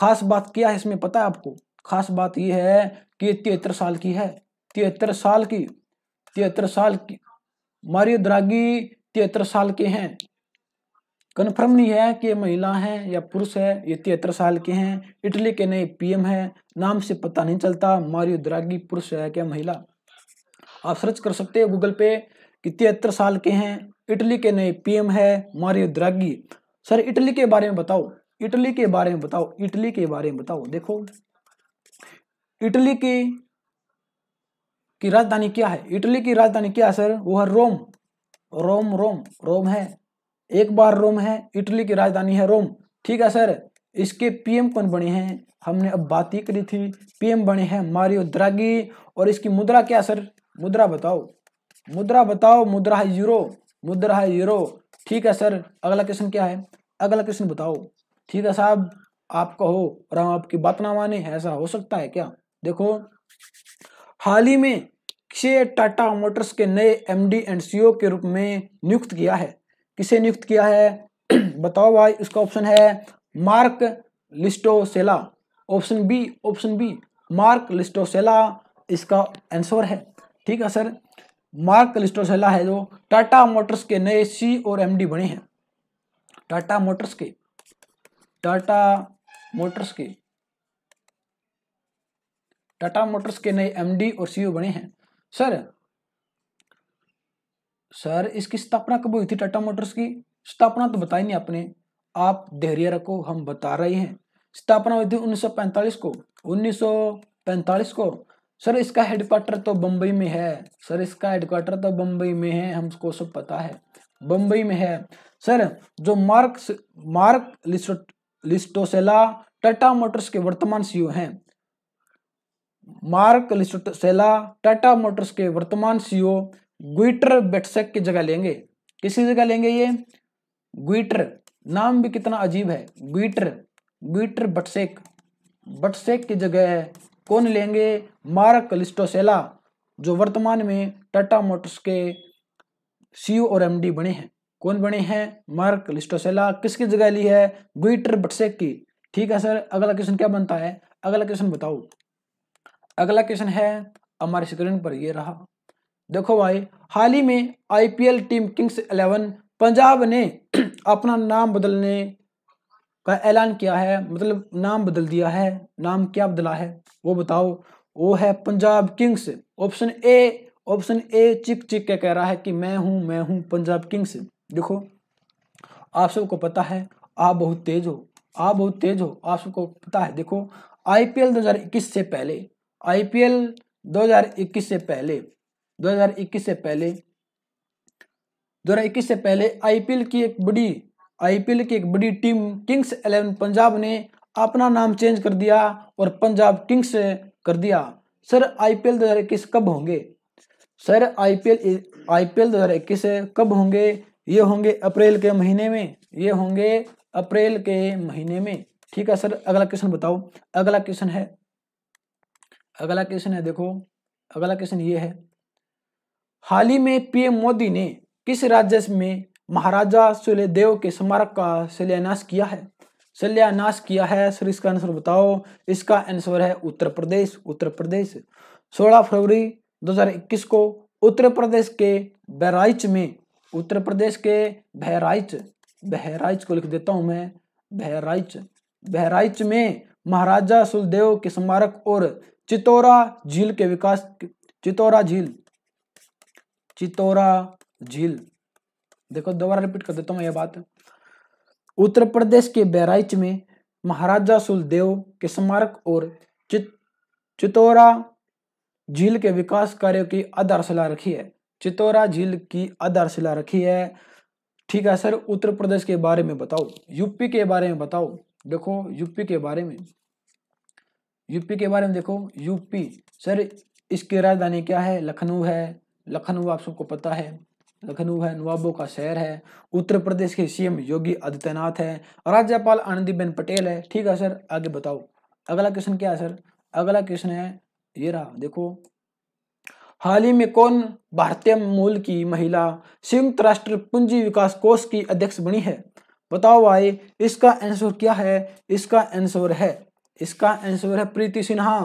खास बात क्या है इसमें पता है आपको खास बात यह है कि तिहत्तर साल की है तिहत्तर साल की तिहत्तर साल की मारियो द्रागी तिहत्तर साल के हैं कन्फर्म नहीं है कि महिला है या पुरुष है ये तिहत्तर साल के हैं इटली के नए पीएम है नाम से पता नहीं चलता मारियो द्रागी पुरुष है क्या महिला आप सर्च कर सकते हैं गूगल पे कि तिहत्तर साल के हैं इटली के नए पीएम है मारियो द्रागी सर इटली के बारे में बताओ इटली के बारे में बताओ इटली के बारे में बताओ देखो इटली की की राजधानी क्या है इटली की राजधानी क्या है सर वो है रोम रोम रोम रोम है एक बार रोम है इटली की राजधानी है रोम ठीक है सर इसके पीएम कौन बने हैं हमने अब बात ही करी थी पीएम बने हैं मारियो द्रागी और इसकी मुद्रा क्या सर मुद्रा बताओ मुद्रा बताओ मुद्रा है यूरो मुद्रा है यूरो ठीक है सर अगला क्वेश्चन क्या है अगला क्वेश्चन बताओ ठीक है साहब आप कहो और हम आपकी बात ना माने ऐसा हो सकता है क्या देखो हाल ही में से टाटा मोटर्स के नए एमडी एंड सीईओ के रूप में नियुक्त किया है किसे नियुक्त किया है बताओ भाई इसका ऑप्शन है Marc Llistosella option B option B Marc Llistosella इसका आंसर है ठीक है सर मार्क लिस्टोसेला है जो टाटा मोटर्स के नए सी e और एमडी बने हैं टाटा मोटर्स के टाटा मोटर्स के टाटा मोटर्स के नए एमडी और सीईओ e बने हैं सर सर इसकी स्थापना कब हुई थी टाटा मोटर्स की स्थापना तो बताई नहीं आपने आप धैर्य रखो हम बता रहे हैं स्थापना हुई थी 1945 को 1945 को सर इसका हेडक्वार्टर तो बम्बई में है सर इसका हेडक्वार्टर तो बम्बई में है हमको सब पता है बम्बई में है सर जो Marc Marc Llistosella Tata Motors के वर्तमान सीईओ e हैं मार्क लिस्टोसेला टाटा मोटर्स के वर्तमान सीईओ ग्विटर बेटसेक की जगह लेंगे किसी जगह लेंगे ये ग्विटर नाम भी कितना अजीब है ग्विटर ग्विटर बटसेक बटसेक की जगह कौन लेंगे मार्क लिस्टोसेला जो वर्तमान में टाटा मोटर्स के सी और एमडी बने हैं कौन बने हैं मार्क लिस्टोसेला किसकी जगह ली है ग्विटर बटसेक की ठीक है सर अगला क्वेश्चन क्या बनता है अगला क्वेश्चन बताओ अगला क्वेश्चन है हमारे स्क्रीन पर ये रहा देखो भाई हाल ही में IPL team Kings Eleven Punjab ने अपना नाम बदलने का ऐलान किया है मतलब नाम बदल दिया है नाम क्या बदला है वो बताओ वो है Punjab Kings option A option A check check के कह रहा है कि मैं हूँ मैं हूँ पंजाब किंग्स देखो आप सबको पता है आप बहुत तेज हो आप बहुत तेज हो आप सबको पता है देखो आईपीएल 2021 से पहले आईपीएल 2021 से पहले 2021 से पहले 2021 से पहले आईपीएल की एक बड़ी आईपीएल की एक बड़ी टीम किंग्स इलेवन पंजाब ने अपना नाम चेंज कर दिया और पंजाब किंग्स कर दिया सर आईपीएल 2021 कब होंगे सर आईपीएल आईपीएल 2021 कब होंगे ये होंगे अप्रैल के महीने में ये होंगे अप्रैल के महीने में ठीक है सर अगला क्वेश्चन बताओ अगला क्वेश्चन है अगला क्वेश्चन है देखो अगला क्वेश्चन ये है हाल ही में पीएम मोदी ने किस राज्य में महाराजा सूर्यदेव के स्मारक का शिलान्यास किया है शिलान्यास किया है सर इसका आंसर बताओ इसका आंसर है उत्तर प्रदेश उत्तर प्रदेश 16 फरवरी 2021 को उत्तर प्रदेश के बहराइच में उत्तर प्रदेश के बहराइच बहराइच को लिख देता हूं मैं बहराइच बहराइच में महाराजा सुलदेव के स्मारक और चितौरा झील के विकास चितौरा झील चितौरा झील देखो दोबारा रिपीट कर देता हूँ यह बात उत्तर प्रदेश के बहराइच में महाराजा सुलदेव के स्मारक और चित चितौरा झील के विकास कार्यों की आधारशिला रखी है चितौरा झील की आधारशिला रखी है ठीक है सर उत्तर प्रदेश के बारे में बताओ यूपी के बारे में बताओ देखो यूपी के बारे में यूपी के बारे में देखो यूपी सर इसकी राजधानी क्या है लखनऊ है लखनऊ आप सबको पता है लखनऊ है नवाबों का शहर है उत्तर प्रदेश के सीएम योगी आदित्यनाथ है राज्यपाल आनंदीबेन पटेल है ठीक है सर आगे बताओ अगला क्वेश्चन क्या है सर अगला क्वेश्चन है ये रहा देखो हाल ही में कौन भारतीय मूल की महिला संयुक्त राष्ट्र पूंजी विकास कोष की अध्यक्ष बनी है बताओ भाई इसका आंसर क्या है इसका आंसर है इसका आंसर है प्रीति सिन्हा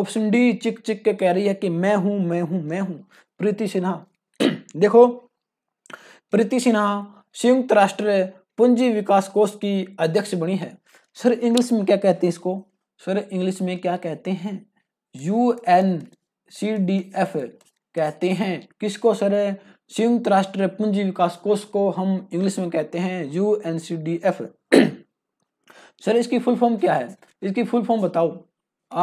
ऑप्शन डी चिक चिक के कह रही है कि मैं हूं मैं हूं मैं हूं प्रीति सिन्हा देखो प्रीति सिन्हा संयुक्त राष्ट्र पूंजी विकास कोष की अध्यक्ष बनी है सर इंग्लिश में क्या कहते हैं इसको सर इंग्लिश में क्या कहते हैं U N C D F कहते हैं किसको सर संयुक्त राष्ट्र पूंजी विकास कोष को हम इंग्लिश में कहते हैं U N C D F sir इसकी फुल फॉर्म क्या है इसकी फुल फॉर्म बताओ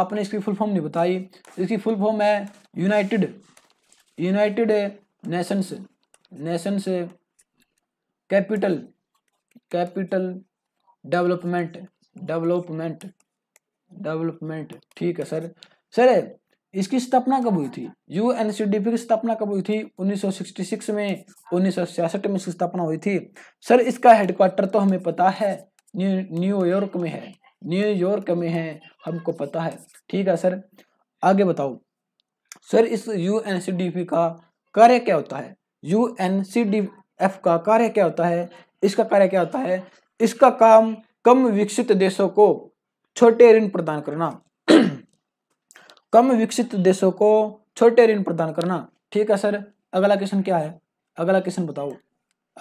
आपने इसकी फुल फॉर्म नहीं बताई इसकी फुल फॉर्म है united united nations nations capital capital development development development ठीक है सर सर इसकी स्थापना कब हुई थी यू एन की स्थापना कब हुई थी 1966 में उन्नीस में इसकी स्थापना हुई थी सर इसका हेडक्वार्टर तो हमें पता है न्यूयॉर्क में है न्यूयॉर्क में है हमको पता है ठीक है सर आगे बताओ सर इस U N C D P का कार्य क्या होता है U N C D F का कार्य क्या होता है इसका कार्य क्या होता है इसका काम कम विकसित देशों को छोटे ऋण प्रदान करना कम विकसित देशों को छोटे ऋण प्रदान करना ठीक है सर अगला क्वेश्चन क्या है अगला क्वेश्चन बताओ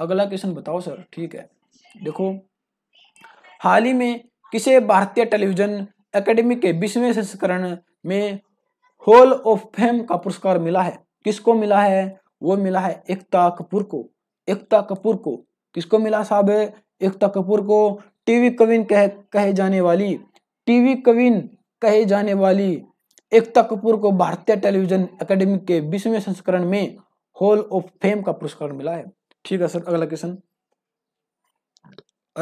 अगला क्वेश्चन बताओ सर ठीक है देखो हाल ही में किसे भारतीय टेलीविजन एकेडमी के बीसवें संस्करण में हॉल ऑफ फेम का पुरस्कार मिला है किसको मिला है वो मिला है एकता कपूर को एकता कपूर को किसको मिला साहब एकता कपूर को टीवी कविन कह कहे जाने वाली टीवी कविन कहे जाने वाली एकता कपूर को भारतीय टेलीविजन एकेडमी के बीसवें संस्करण में हॉल ऑफ फेम का पुरस्कार मिला है ठीक है सर अगला क्वेश्चन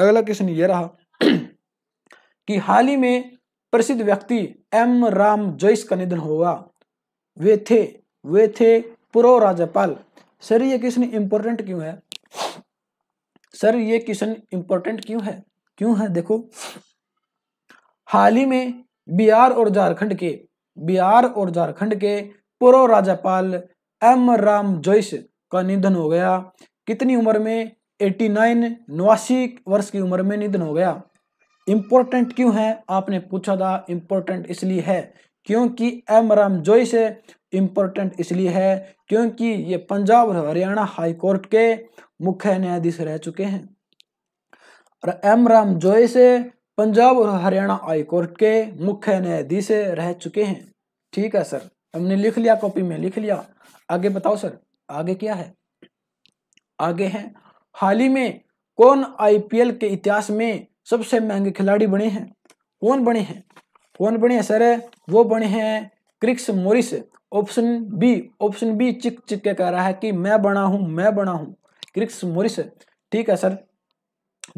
अगला क्वेश्चन ये रहा कि हाल ही में प्रसिद्ध व्यक्ति एम राम जोइस का निधन हुआ वे थे वे थे पूर्व राज्यपाल सर ये क्वेश्चन इंपॉर्टेंट क्यों है सर ये क्वेश्चन इंपॉर्टेंट क्यों है क्यों है देखो हाल ही में बिहार और झारखंड के बिहार और झारखंड के पूर्व राज्यपाल एम राम जोइस का निधन हो गया कितनी उम्र में 89 नवासी वर्ष की उम्र में निधन हो गया इम्पोर्टेंट क्यों है आपने पूछा था इम्पोर्टेंट इसलिए है क्योंकि एम राम जोई से इम्पोर्टेंट इसलिए है क्योंकि ये पंजाब और हरियाणा हाई कोर्ट के मुख्य न्यायाधीश रह चुके हैं और एम रामजोई से पंजाब और हरियाणा हाई कोर्ट के मुख्य न्यायाधीश रह चुके हैं ठीक है सर हमने लिख लिया कॉपी में लिख लिया आगे बताओ सर आगे क्या है आगे है हाल ही में कौन आईपीएल के इतिहास में सबसे महंगे खिलाड़ी बने हैं कौन बने हैं कौन बने हैं सर वो बने हैं Chris Morris option B option B check check के कह रहा है कि मैं बना हूं मैं बना हूं क्रिक्स मोरिस ठीक है सर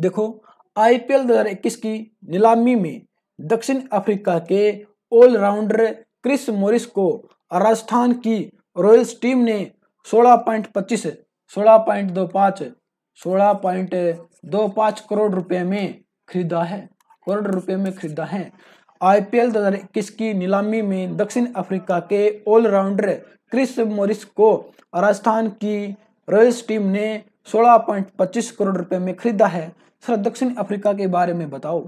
देखो आईपीएल 2021 की नीलामी में दक्षिण अफ्रीका के ऑलराउंडर क्रिस मोरिस को राजस्थान की रॉयल्स टीम ने 16.25 16.25 16.25 करोड़ रुपए में खरीदा है करोड़ रुपए में खरीदा है आईपीएल पी की नीलामी में दक्षिण अफ्रीका के ऑलराउंडर क्रिस मोरिस को राजस्थान की रॉयल्स टीम ने 16.25 करोड़ रुपए में खरीदा है सर दक्षिण अफ्रीका के बारे में बताओ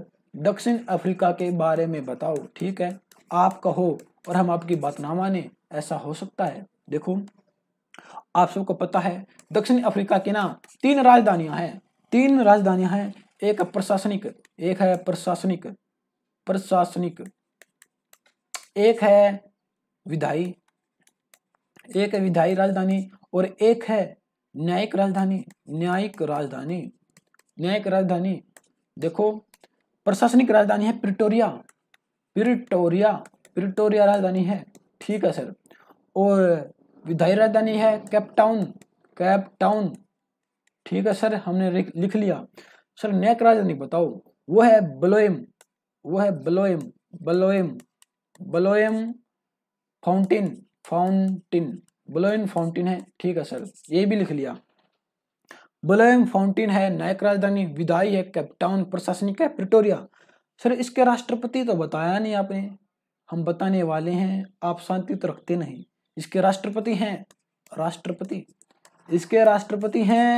दक्षिण अफ्रीका के बारे में बताओ ठीक है आप कहो और हम आपकी बात ना माने ऐसा हो सकता है देखो आप सबको पता है दक्षिण अफ्रीका की ना तीन राजधानियां हैं तीन राजधानियां हैं एक प्रशासनिक एक है प्रशासनिक प्रशासनिक एक है विधायी एक है विधायी राजधानी और एक है न्यायिक राजधानी न्यायिक राजधानी न्यायिक राजधानी देखो प्रशासनिक राजधानी है प्रिटोरिया प्रिटोरिया प्रिटोरिया राजधानी है ठीक है सर और विधायी राजधानी है कैप टाउन कैप टाउन ठीक है सर हमने लिख लिया सर नेक राजा नहीं बताओ वो है बलोएम वो है Bloem Bloem Bloemfontein fontein Bloemfontein है ठीक है सर ये भी लिख लिया बलोएम फाउंटेन है नायक राजधानी विदाई है कैपटाउन प्रशासनिक है प्रिटोरिया सर इसके राष्ट्रपति तो बताया नहीं आपने हम बताने वाले हैं आप शांति तो रखते नहीं इसके राष्ट्रपति हैं राष्ट्रपति इसके राष्ट्रपति हैं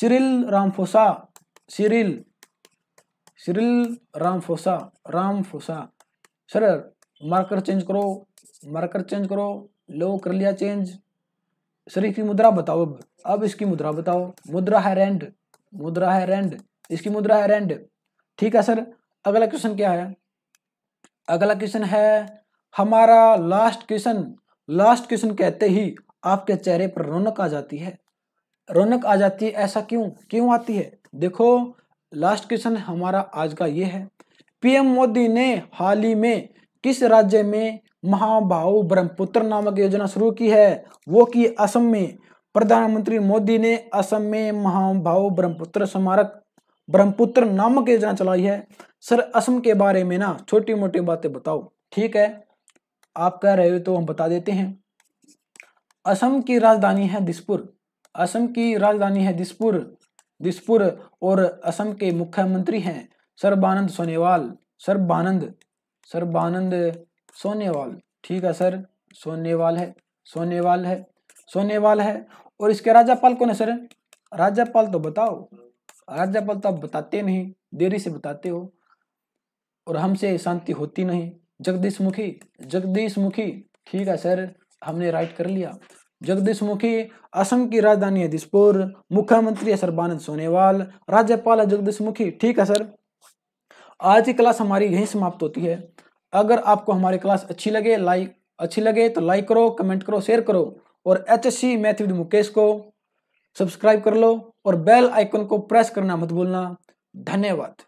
Cyril Ramaphosa Cyril Cyril Ramaphosa sir marker change करो मार्कर चेंज करो लो कर लिया चेंज सर इसकी मुद्रा बताओ अब अब इसकी मुद्रा बताओ मुद्रा है रेंड मुद्रा है रेंड इसकी मुद्रा है रेंड ठीक है सर अगला क्वेश्चन क्या है अगला क्वेश्चन है हमारा लास्ट क्वेश्चन लास्ट क्वेश्चन कहते ही आपके चेहरे पर रौनक आ जाती है रौनक आ जाती है ऐसा क्यों क्यों आती है देखो लास्ट क्वेश्चन हमारा आज का ये है पीएम मोदी ने हाल ही में किस राज्य में महाभाव ब्रह्मपुत्र नामक योजना शुरू की है वो की असम में प्रधानमंत्री मोदी ने असम में महाभाव ब्रह्मपुत्र स्मारक ब्रह्मपुत्र नामक योजना चलाई है सर असम के बारे में ना छोटी मोटी बातें बताओ ठीक है आप कह रहे हो तो हम बता देते हैं असम की राजधानी है दिसपुर असम की राजधानी है दिसपुर दिसपुर और असम के मुख्यमंत्री हैं सर्बानंद सोनेवाल सर्बानंद सर्बानंद सोनेवाल ठीक है सर सोनेवाल है सोनेवाल है सोनेवाल है और इसके राज्यपाल कौन है सर राज्यपाल तो बताओ राज्यपाल तो आप बताते नहीं देरी से बताते हो और हमसे शांति होती नहीं जगदीश मुखी जगदीश मुखी ठीक है सर हमने राइट कर लिया जगदीश मुखी असम की राजधानी है दिसपुर मुख्यमंत्री है सर्बानंद सोनेवाल राज्यपाल है जगदीश मुखी ठीक है सर आज की क्लास हमारी यहीं समाप्त होती है अगर आपको हमारी क्लास अच्छी लगे लाइक अच्छी लगे तो लाइक करो कमेंट करो शेयर करो और H S C math with Mukesh को सब्सक्राइब कर लो और बेल आइकन को प्रेस करना मत भूलना धन्यवाद